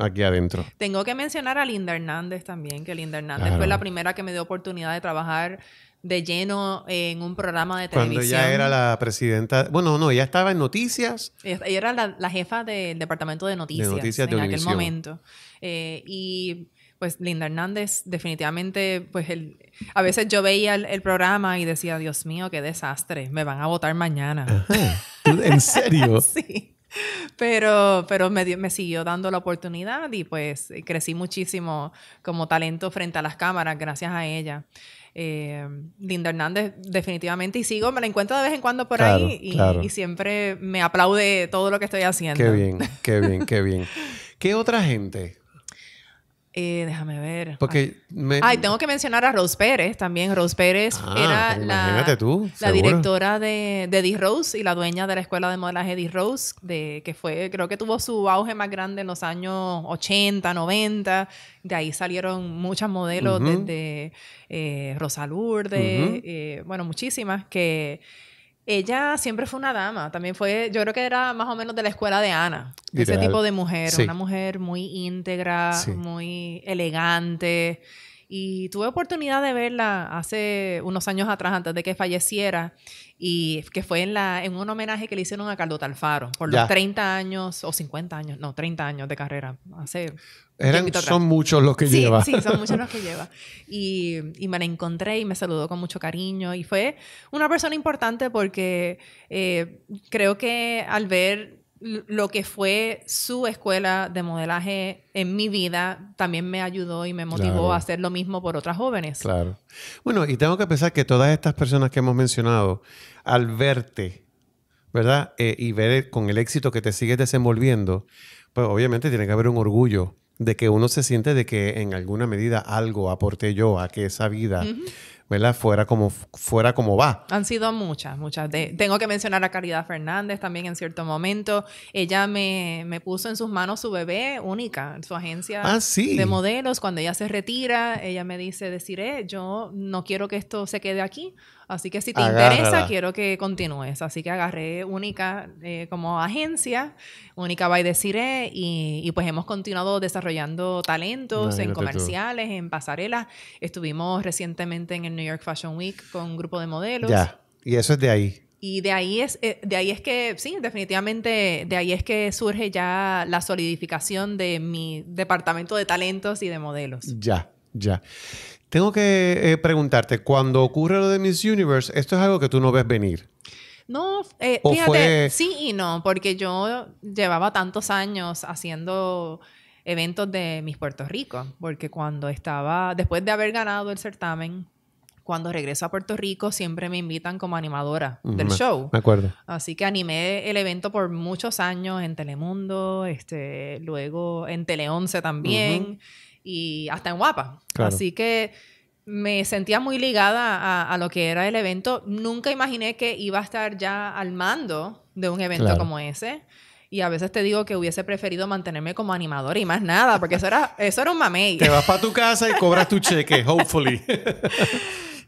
aquí adentro. Tengo que mencionar a Linda Hernández también, que Linda Hernández fue la primera que me dio oportunidad de trabajar de lleno en un programa de televisión. Cuando ella era la presidenta, bueno, no, ella estaba en noticias. Ella era la, jefa del departamento de noticias, en aquel momento. Eh, y pues Linda Hernández definitivamente, pues a veces yo veía el, programa y decía, Dios mío, qué desastre, me van a votar mañana. ¿En serio? sí. Pero, pero me, me siguió dando la oportunidad y pues crecí muchísimo como talento frente a las cámaras gracias a ella. Eh, Linda Hernández, definitivamente. Y sigo, me la encuentro de vez en cuando por ahí y, y, siempre me aplaude todo lo que estoy haciendo. Qué bien, qué bien, qué bien. ¿Qué otra gente eh, déjame ver. Porque ah. Ay. tengo que mencionar a Rose Pérez también. Rose Pérez ah, era la, directora de, de Rose y la dueña de la escuela de modelaje Eddie Rose, de, que fue, creo que tuvo su auge más grande en los años 80, 90. De ahí salieron muchas modelos, desde eh, Rosa Lourdes, eh, bueno, muchísimas que ella siempre fue una dama. También fue, yo creo que era más o menos de la escuela de Ana. ese tipo de mujer. Una mujer muy íntegra, muy elegante. Y tuve oportunidad de verla hace unos años atrás, antes de que falleciera y que fue en, la, en un homenaje que le hicieron a Carlos Talfaro por los 30 años o 50 años, no, 30 años de carrera. Hace Eran, son muchos los que lleva. Sí, son muchos los que lleva. Y, y, me la encontré y me saludó con mucho cariño y fue una persona importante porque eh, creo que al ver lo que fue su escuela de modelaje en mi vida también me ayudó y me motivó a hacer lo mismo por otras jóvenes. Claro. Bueno, y tengo que pensar que todas estas personas que hemos mencionado, al verte, ¿verdad? Eh, y ver con el éxito que te sigues desenvolviendo, pues obviamente tiene que haber un orgullo de que uno se siente de que en alguna medida algo aporté yo a que esa vida ¿verdad? Fuera como, fuera como va. Han sido muchas, muchas. tengo que mencionar a Caridad Fernández también en cierto momento. Ella me, me puso en sus manos su bebé única, su agencia ah, de modelos. Cuando ella se retira, ella me dice, deciré, yo no quiero que esto se quede aquí. Así que si te interesa, quiero que continúes. Así que agarré Única eh, como agencia, Única by y y, y pues hemos continuado desarrollando talentos en comerciales, en pasarelas. Estuvimos recientemente en el New York Fashion Week con un grupo de modelos. Ya, y eso es de ahí. Y de ahí es, eh, de ahí es que, sí, definitivamente, de ahí es que surge ya la solidificación de mi departamento de talentos y de modelos. Ya, ya. Tengo que eh, preguntarte, cuando ocurre lo de Miss Universe, ¿esto es algo que tú no ves venir? No, eh, fíjate, sí y no, porque yo llevaba tantos años haciendo eventos de Miss Puerto Rico, porque cuando estaba, después de haber ganado el certamen, cuando regreso a Puerto Rico siempre me invitan como animadora del show. Me acuerdo. Así que animé el evento por muchos años en Telemundo, este, luego en Teleonce también y hasta en Guapa. Así que me sentía muy ligada a, lo que era el evento. Nunca imaginé que iba a estar ya al mando de un evento como ese. Y a veces te digo que hubiese preferido mantenerme como animadora y más nada, porque eso era, eso era un mamey. Te vas para tu casa y cobras tu cheque, hopefully.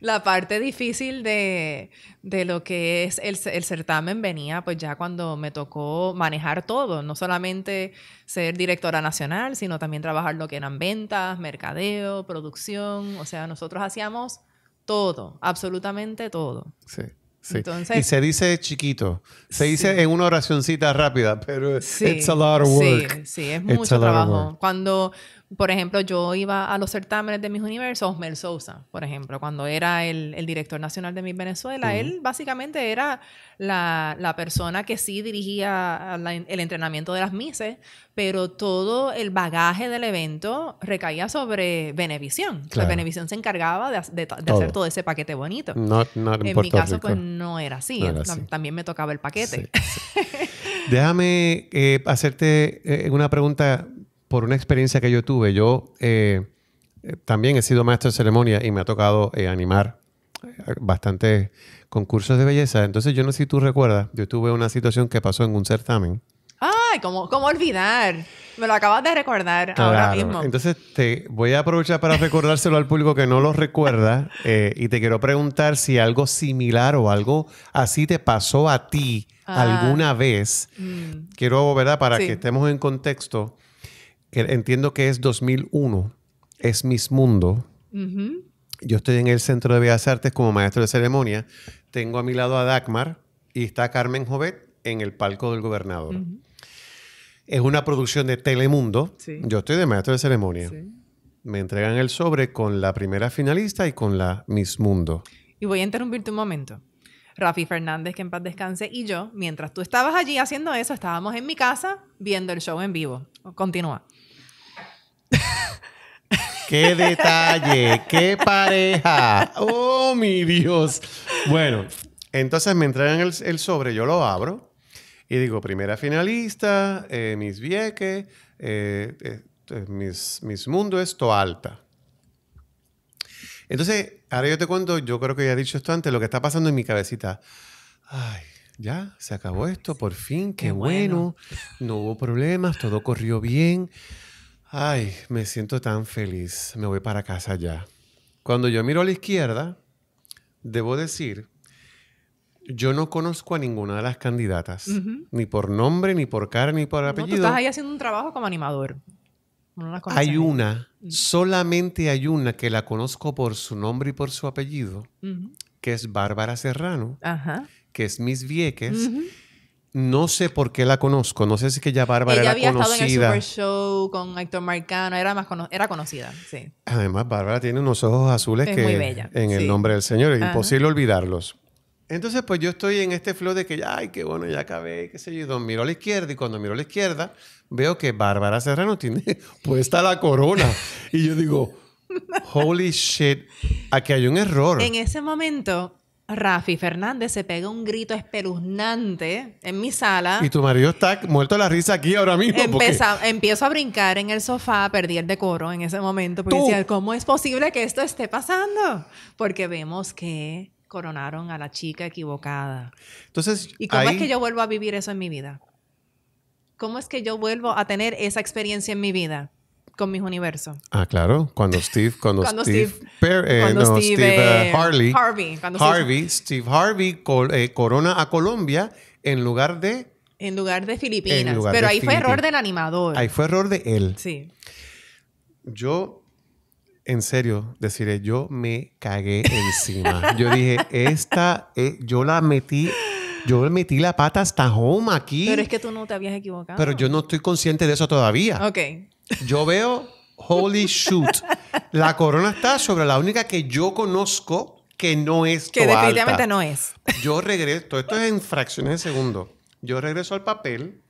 la parte difícil de, lo que es el, certamen venía pues ya cuando me tocó manejar todo, no solamente ser directora nacional, sino también trabajar lo que eran ventas, mercadeo, producción, o sea, nosotros hacíamos todo, absolutamente todo. Sí. Sí. y se dice chiquito. Se dice en una oracioncita rápida, pero it's a Sí, sí es mucho trabajo. Cuando por ejemplo, yo iba a los certámenes de mis universos, Osmer Sousa, por ejemplo, cuando era el, director nacional de Miss Venezuela, él básicamente era la, persona que sí dirigía el entrenamiento de las Mises, pero todo el bagaje del evento recaía sobre Venevisión. La O se encargaba de, hacer todo ese paquete bonito. en, mi caso, pues no era así. También me tocaba el paquete. Déjame eh, hacerte eh, una pregunta por una experiencia que yo tuve. Yo eh, también he sido maestro de ceremonia y me ha tocado eh, animar eh, bastantes concursos de belleza. Entonces, yo no sé si tú recuerdas, yo tuve una situación que pasó en un certamen. ¡Ay! ¿Cómo, cómo olvidar? Me lo acabas de recordar ahora mismo. Entonces, te voy a aprovechar para recordárselo al público que no lo recuerda y te quiero preguntar si algo similar o algo así te pasó a ti ah. alguna vez. Mm. Quiero, ¿verdad? Para que estemos en contexto entiendo que es 2001, es Miss Mundo. Yo estoy en el Centro de Bellas Artes como maestro de ceremonia. Tengo a mi lado a Dagmar y está Carmen Jovet en el palco del gobernador. Es una producción de Telemundo. Yo estoy de maestro de ceremonia. Me entregan el sobre con la primera finalista y con la Miss Mundo. Y voy a interrumpirte un momento. Rafi Fernández, que en paz descanse, y yo, mientras tú estabas allí haciendo eso, estábamos en mi casa viendo el show en vivo. Continúa qué detalle, qué pareja. Oh, mi Dios. Bueno, entonces me entregan el, sobre, yo lo abro y digo, primera finalista, mis eh, Miss Vieque, eh, eh, mis, mis Mundo esto alta. Entonces, ahora yo te cuento, yo creo que ya he dicho esto antes, lo que está pasando en mi cabecita. Ay, ya, se acabó esto, por fin, qué, bueno. No hubo problemas, todo corrió bien. Ay, me siento tan feliz. Me voy para casa ya. Cuando yo miro a la izquierda, debo decir, yo no conozco a ninguna de las candidatas, ni por nombre, ni por cara, ni por apellido. No, tú estás ahí haciendo un trabajo como animador. hay una, mm. solamente hay una que la conozco por su nombre y por su apellido, que es Bárbara Serrano, que es Miss Vieques no sé por qué la conozco. No sé si es que ya Bárbara Ella había estado en el Super Show con Héctor Marcano. Era, más era conocida, sí. Además, Bárbara tiene unos ojos azules que... Muy bella. En el nombre del Señor. Es imposible olvidarlos. Entonces, pues yo estoy en este flow de que, ay, qué bueno, ya acabé, qué sé yo. Y miro a la izquierda y cuando miro a la izquierda veo que Bárbara Serrano tiene puesta la corona. y yo digo... Holy shit, aquí hay un error. En ese momento, Rafi Fernández se pega un grito espeluznante en mi sala. Y tu marido está muerto de la risa aquí ahora mismo. Empiezo a brincar en el sofá, perdí el decoro en ese momento, porque decía, ¿cómo es posible que esto esté pasando? Porque vemos que coronaron a la chica equivocada. Entonces, ¿y cómo es que yo vuelvo a vivir eso en mi vida? ¿Cómo es que yo vuelvo a tener esa experiencia en mi vida? con mis universos. Ah, claro. Cuando Steve, cuando, Steve, Steve, cuando Steve, Harvey, Steve, Harvey eh, corona a Colombia en lugar de en lugar de Filipinas. Pero ahí fue error del animador. Ahí fue error de él. Sí. Yo, en serio, deciré, yo me cagué encima. yo dije, esta, eh, yo la metí yo metí la pata hasta home aquí. Pero es que tú no te habías equivocado. Pero yo no estoy consciente de eso todavía. Ok. Yo veo, holy shoot, la corona está sobre la única que yo conozco que no es Que definitivamente no es. Yo regreso, esto es en fracciones de segundo. Yo regreso al papel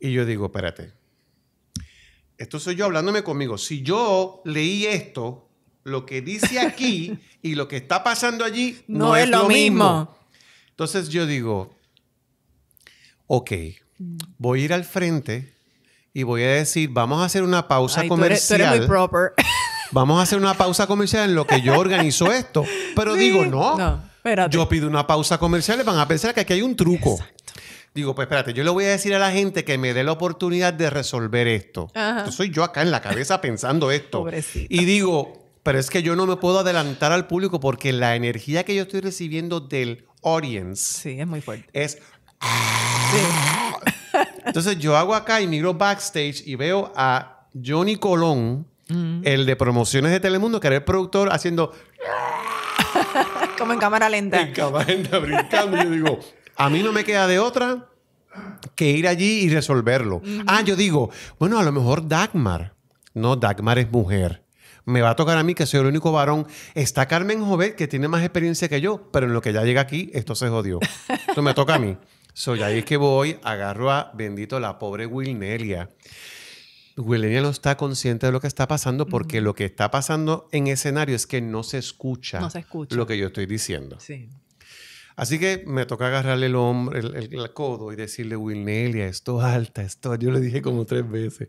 y yo digo, espérate. Esto soy yo hablándome conmigo. Si yo leí esto, lo que dice aquí y lo que está pasando allí no, es, lo mismo. mismo. Entonces yo digo, ok, mm. voy a ir al frente y voy a decir, vamos a hacer una pausa comercial. muy proper. vamos a hacer una pausa comercial en lo que yo organizo esto. Pero digo, no. no espérate. Yo pido una pausa comercial y van a pensar que aquí hay un truco. Digo, pues espérate, yo le voy a decir a la gente que me dé la oportunidad de resolver esto. Entonces soy yo acá en la cabeza pensando esto. Y digo, pero es que yo no me puedo adelantar al público porque la energía que yo estoy recibiendo del audience. Sí, es muy fuerte. Es. Entonces yo hago acá y miro backstage y veo a Johnny Colón, mm. el de promociones de Telemundo, que era el productor, haciendo... Como en cámara lenta. En cámara lenta, brincando. yo digo, a mí no me queda de otra que ir allí y resolverlo. Ah, yo digo, bueno, a lo mejor Dagmar. No, Dagmar es mujer. Me va a tocar a mí, que soy el único varón. Está Carmen Jovet, que tiene más experiencia que yo, pero en lo que ya llega aquí, esto se jodió. Esto me toca a mí. Soy ahí que voy, agarro a, bendito, la pobre Wilnelia. Wilnelia no está consciente de lo que está pasando porque lo que está pasando en escenario es que no se escucha, lo que yo estoy diciendo. Así que me toca agarrarle el el, codo y decirle, Wilnelia, esto alta, esto. Yo le dije como tres veces.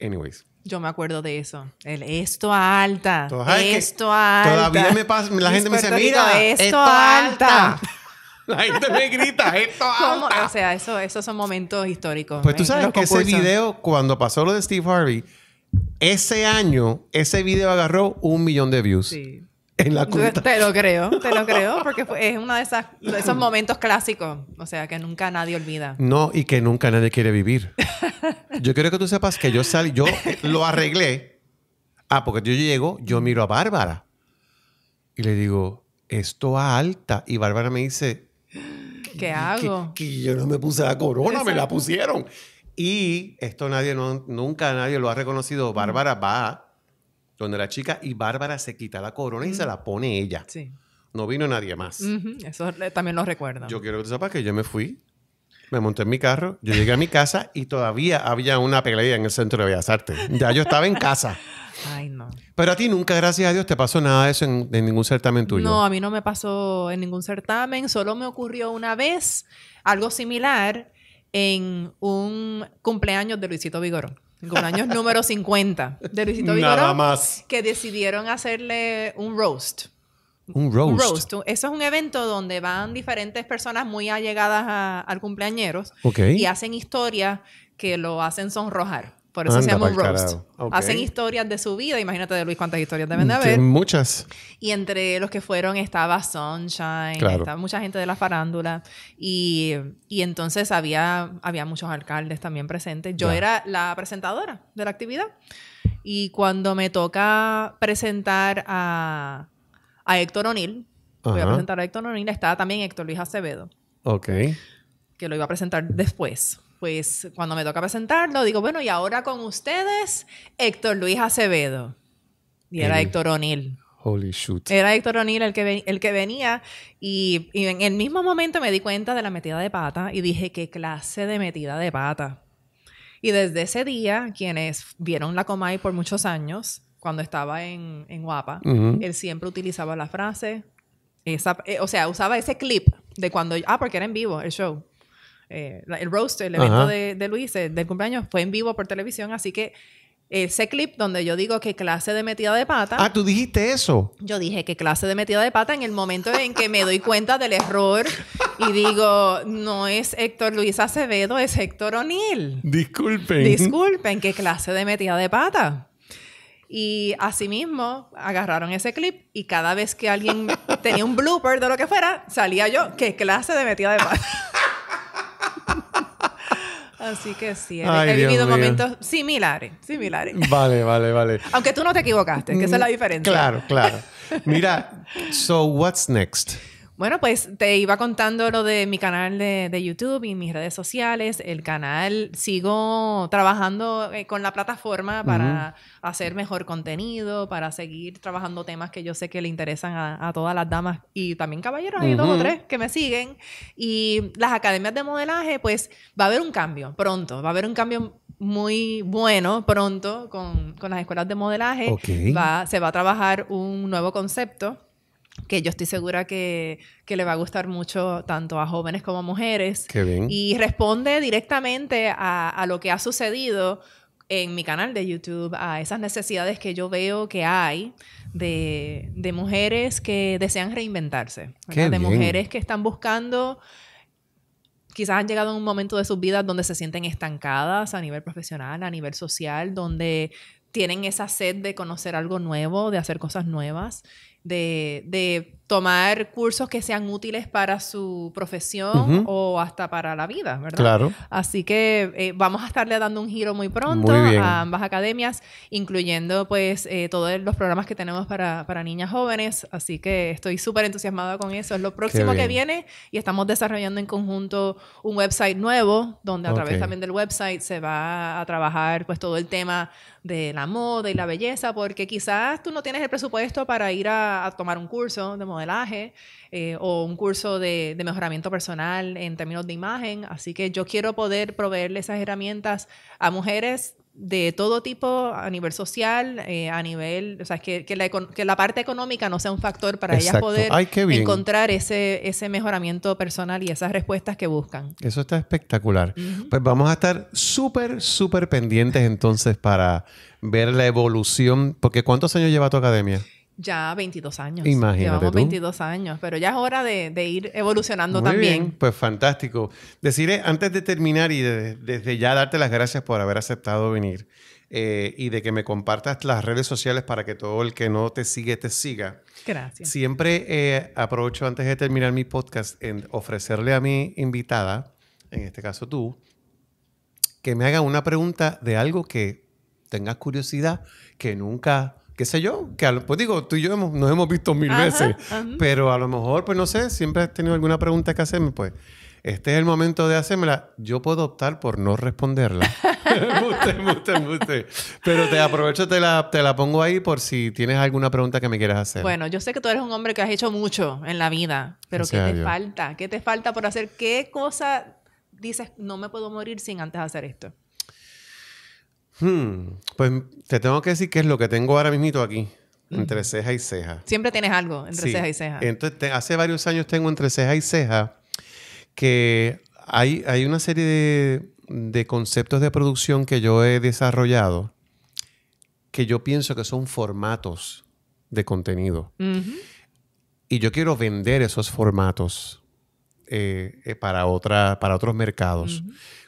Anyways. Yo me acuerdo de eso. El esto alta. esto alta. Todavía me pasa, la gente me dice, mira, esto, alta. La gente me grita, esto O sea, eso, esos son momentos históricos. Pues tú ¿eh? sabes que ese video, cuando pasó lo de Steve Harvey, ese año, ese video agarró un millón de views. Sí. En la cuenta. Te lo creo, te lo creo, porque es uno de, esos momentos clásicos, o sea, que nunca nadie olvida. No, y que nunca nadie quiere vivir. Yo quiero que tú sepas que yo salí, yo eh, lo arreglé. Ah, porque yo llego, yo miro a Bárbara y le digo, esto a alta. Y Bárbara me dice, ¿Qué hago? Que, yo no me puse la corona, me la pusieron. Y esto nadie, no, nunca nadie lo ha reconocido. Mm. Bárbara va donde la chica y Bárbara se quita la corona y se mm. la pone ella. Sí. No vino nadie más. Eso también lo recuerda. Yo quiero que tú sepas que yo me fui me monté en mi carro, yo llegué a mi casa y todavía había una pelea en el Centro de Bellas Artes. Ya yo estaba en casa. Ay, no. Pero a ti nunca, gracias a Dios, te pasó nada de eso en, ningún certamen tuyo. No, a mí no me pasó en ningún certamen. Solo me ocurrió una vez algo similar en un cumpleaños de Luisito Vigorón. cumpleaños número 50 de Luisito Vigorón. Nada más. Que decidieron hacerle un roast. Un roast. Un roast. Eso es un evento donde van diferentes personas muy allegadas al cumpleañeros y hacen historias que lo hacen sonrojar. Por eso se llama un roast. Hacen historias de su vida. Imagínate de Luis cuántas historias deben de mm, haber. Muchas. Y entre los que fueron estaba Sunshine, claro. estaba mucha gente de la farándula. Y, y, entonces había, había muchos alcaldes también presentes. Yo era la presentadora de la actividad. Y cuando me toca presentar a, a Héctor O'Neill. Voy a presentar a Héctor O'Neill. Estaba también Héctor Luis Acevedo. Ok. Que lo iba a presentar después. Pues cuando me toca presentarlo, digo, bueno, y ahora con ustedes, Héctor Luis Acevedo. Y era Héctor O'Neill. Holy shoot. Era Héctor O'Neill el que, el que venía. y en el mismo momento me di cuenta de la metida de pata y dije, ¿qué clase de metida de pata? Y desde ese día, quienes vieron la Comay por muchos años, cuando estaba en, en Guapa, él siempre utilizaba la frase, esa, eh, o sea, usaba ese clip de cuando, ah, porque era en vivo el show. Eh, el roaster, el evento de, Luis, eh, del cumpleaños, fue en vivo por televisión, así que ese clip donde yo digo qué clase de metida de pata. Ah, tú dijiste eso. Yo dije qué clase de metida de pata en el momento en que me doy cuenta del error y digo, no es Héctor Luis Acevedo, es Héctor O'Neill. Disculpen. Disculpen, qué clase de metida de pata. Y asimismo, agarraron ese clip y cada vez que alguien tenía un blooper de lo que fuera, salía yo, qué clase de metida de paz! Así que sí, he, vivido momentos similares, similares. Vale, vale, vale. Aunque tú no te equivocaste, que esa es la mm, diferencia. Claro, claro. Mira, so what's next? Bueno, pues te iba contando lo de mi canal de, YouTube y mis redes sociales. El canal sigo trabajando eh, con la plataforma para hacer mejor contenido, para seguir trabajando temas que yo sé que le interesan a, todas las damas y también caballeros, y dos o tres que me siguen. Y las academias de modelaje, pues va a haber un cambio pronto, va a haber un cambio muy bueno pronto con, las escuelas de modelaje. Okay. Va, se va a trabajar un nuevo concepto que yo estoy segura que, le va a gustar mucho tanto a jóvenes como a mujeres. Qué Y responde directamente a, lo que ha sucedido en mi canal de YouTube a esas necesidades que yo veo que hay de, mujeres que desean reinventarse, de mujeres que están buscando, quizás han llegado a un momento de sus vidas donde se sienten estancadas a nivel profesional, a nivel social, donde tienen esa sed de conocer algo nuevo, de hacer cosas nuevas de, de tomar cursos que sean útiles para su profesión o hasta para la vida, ¿verdad? Claro. Así que eh, vamos a estarle dando un giro muy pronto a ambas academias, incluyendo pues eh, todos los programas que tenemos para, para niñas jóvenes. Así que estoy súper entusiasmada con eso. Es lo próximo que viene y estamos desarrollando en conjunto un website nuevo, donde a través también del website se va a trabajar pues todo el tema de la moda y la belleza, porque quizás tú no tienes el presupuesto para ir a, tomar un curso de modelaje eh, o un curso de, mejoramiento personal en términos de imagen. Así que yo quiero poder proveerle esas herramientas a mujeres de todo tipo, a nivel social, eh, a nivel, o sea, que, que, la, parte económica no sea un factor para ellas poder encontrar ese, ese mejoramiento personal y esas respuestas que buscan. Eso está espectacular. Pues vamos a estar súper, súper pendientes entonces para ver la evolución, porque ¿cuántos años lleva tu academia? Ya 22 años. Imagínate Llevamos 22 años, pero ya es hora de, ir evolucionando también. pues fantástico. Deciré, antes de terminar y desde ya darte las gracias por haber aceptado venir eh, y de que me compartas las redes sociales para que todo el que no te sigue te siga. Gracias. Siempre eh, aprovecho antes de terminar mi podcast en ofrecerle a mi invitada, en este caso tú, que me haga una pregunta de algo que tengas curiosidad, que nunca qué sé yo, que pues digo, tú y yo nos hemos visto mil veces, pero a lo mejor, pues no sé, siempre has tenido alguna pregunta que hacerme, pues este es el momento de hacérmela. Yo puedo optar por no responderla. Pero te aprovecho, te la, te la pongo ahí por si tienes alguna pregunta que me quieras hacer. Bueno, yo sé que tú eres un hombre que has hecho mucho en la vida, pero ¿qué te falta? ¿Qué te falta por hacer? ¿Qué cosa dices, no me puedo morir sin antes hacer esto? Hmm, pues te tengo que decir qué es lo que tengo ahora mismo aquí. Entre ceja y ceja. Siempre tienes algo entre ceja y ceja. Entonces, hace varios años tengo entre ceja y ceja que hay, hay una serie de, conceptos de producción que yo he desarrollado que yo pienso que son formatos de contenido. Y yo quiero vender esos formatos. Eh, eh, para, otra, para otros mercados.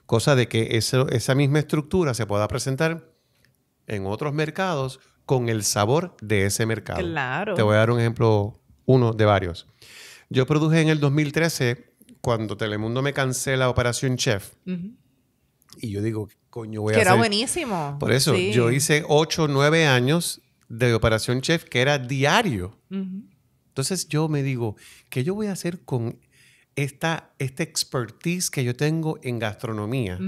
Cosa de que eso, esa misma estructura se pueda presentar en otros mercados con el sabor de ese mercado. Claro. Te voy a dar un ejemplo, uno de varios. Yo produje en el 2013, cuando Telemundo me cancela Operación Chef, y yo digo, coño, voy a hacer... Que era buenísimo. Por eso, yo hice 8, 9 años de Operación Chef, que era diario. Entonces yo me digo, ¿qué yo voy a hacer con esta, este expertise que yo tengo en gastronomía,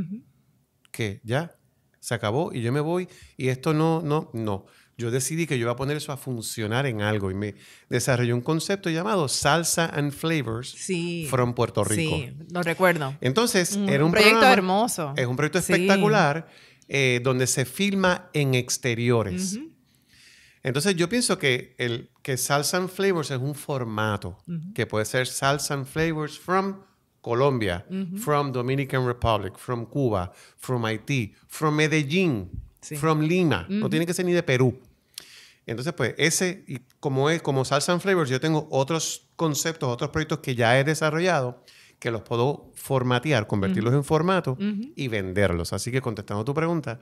que ya se acabó y yo me voy y esto no, no, no. Yo decidí que yo iba a poner eso a funcionar en algo y me desarrollé un concepto llamado Salsa and Flavors from Puerto Rico. Sí, lo recuerdo. Entonces, era un, proyecto hermoso. Es un proyecto espectacular eh, donde se filma en exteriores. Entonces yo pienso que, el, que Salsa and Flavors es un formato que puede ser Salsa and Flavors from Colombia, from Dominican Republic, from Cuba, from Haití, from Medellín, from Lima. No tiene que ser ni de Perú. Entonces, pues ese, y como, es, como Salsa and Flavors, yo tengo otros conceptos, otros proyectos que ya he desarrollado que los puedo formatear, convertirlos en formato y venderlos. Así que contestando tu pregunta,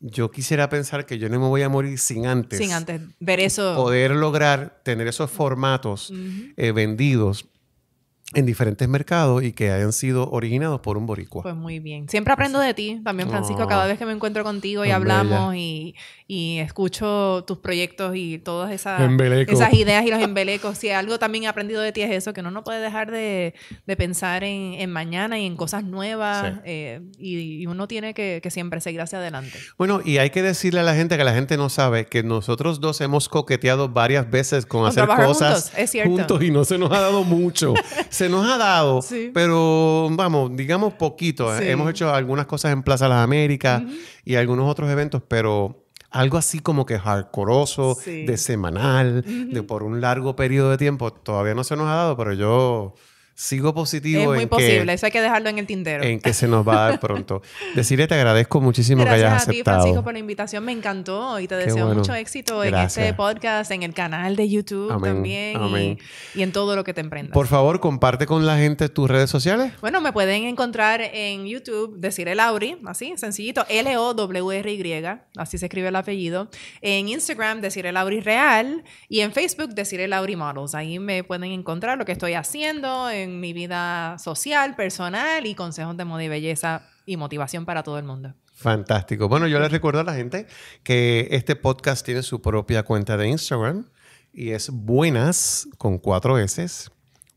yo quisiera pensar que yo no me voy a morir sin antes. Sin antes ver eso. Poder lograr tener esos formatos eh, vendidos en diferentes mercados y que hayan sido originados por un boricua. Pues muy bien. Siempre aprendo de ti también, Francisco, cada oh. vez que me encuentro contigo y hablamos y, escucho tus proyectos y todas esas, esas ideas y los embelecos. Si algo también he aprendido de ti es eso, que uno no puede dejar de, pensar en, en, mañana y en cosas nuevas eh, y, uno tiene que, siempre seguir hacia adelante. Bueno, y hay que decirle a la gente que la gente no sabe que nosotros dos hemos coqueteado varias veces con, hacer cosas juntos y no se nos ha dado mucho. se nos ha dado, pero vamos, digamos poquito. ¿eh? Hemos hecho algunas cosas en Plaza Las Américas y algunos otros eventos, pero algo así como que hardcoreoso, de semanal, de por un largo periodo de tiempo, todavía no se nos ha dado, pero yo sigo positivo. Es muy posible, eso hay que dejarlo en el tintero. En que se nos va a dar pronto. Decirle, te agradezco muchísimo que hayas aceptado. Gracias a ti, Francisco, por la invitación. Me encantó y te deseo mucho éxito en este podcast, en el canal de YouTube también Y, en todo lo que te emprendas. Por favor, comparte con la gente tus redes sociales. Bueno, me pueden encontrar en YouTube, Decirle Lauri, así, sencillito, L-O-W-R-Y, así se escribe el apellido. En Instagram, Decirle Lauri Real y en Facebook, Decirle Lauri Models. Ahí me pueden encontrar lo que estoy haciendo, en mi vida social, personal y consejos de moda y belleza y motivación para todo el mundo. Fantástico. Bueno, yo les recuerdo a la gente que este podcast tiene su propia cuenta de Instagram y es Buenas con cuatro S,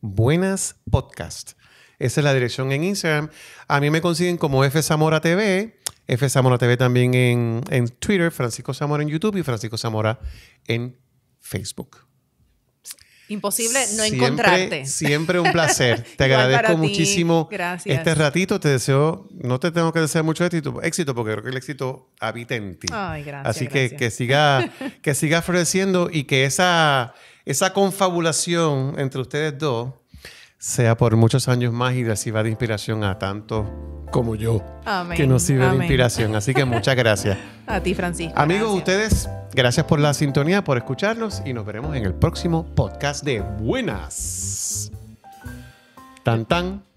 Buenas Podcast. Esa es la dirección en Instagram. A mí me consiguen como F Zamora TV, F Zamora TV también en, en Twitter, Francisco Zamora en YouTube y Francisco Zamora en Facebook. Imposible no encontrarte. Siempre un placer. Te agradezco muchísimo este ratito. Te deseo, no te tengo que desear mucho éxito, éxito porque creo que el éxito habita en ti. Así que que siga, que siga floreciendo y que esa, esa confabulación entre ustedes dos sea por muchos años más y reciba de inspiración a tantos como yo, que nos sirve de inspiración. Así que muchas gracias. A ti, Francisco. Amigos, ustedes, gracias por la sintonía, por escucharnos y nos veremos en el próximo podcast de Buenas. Tan tan.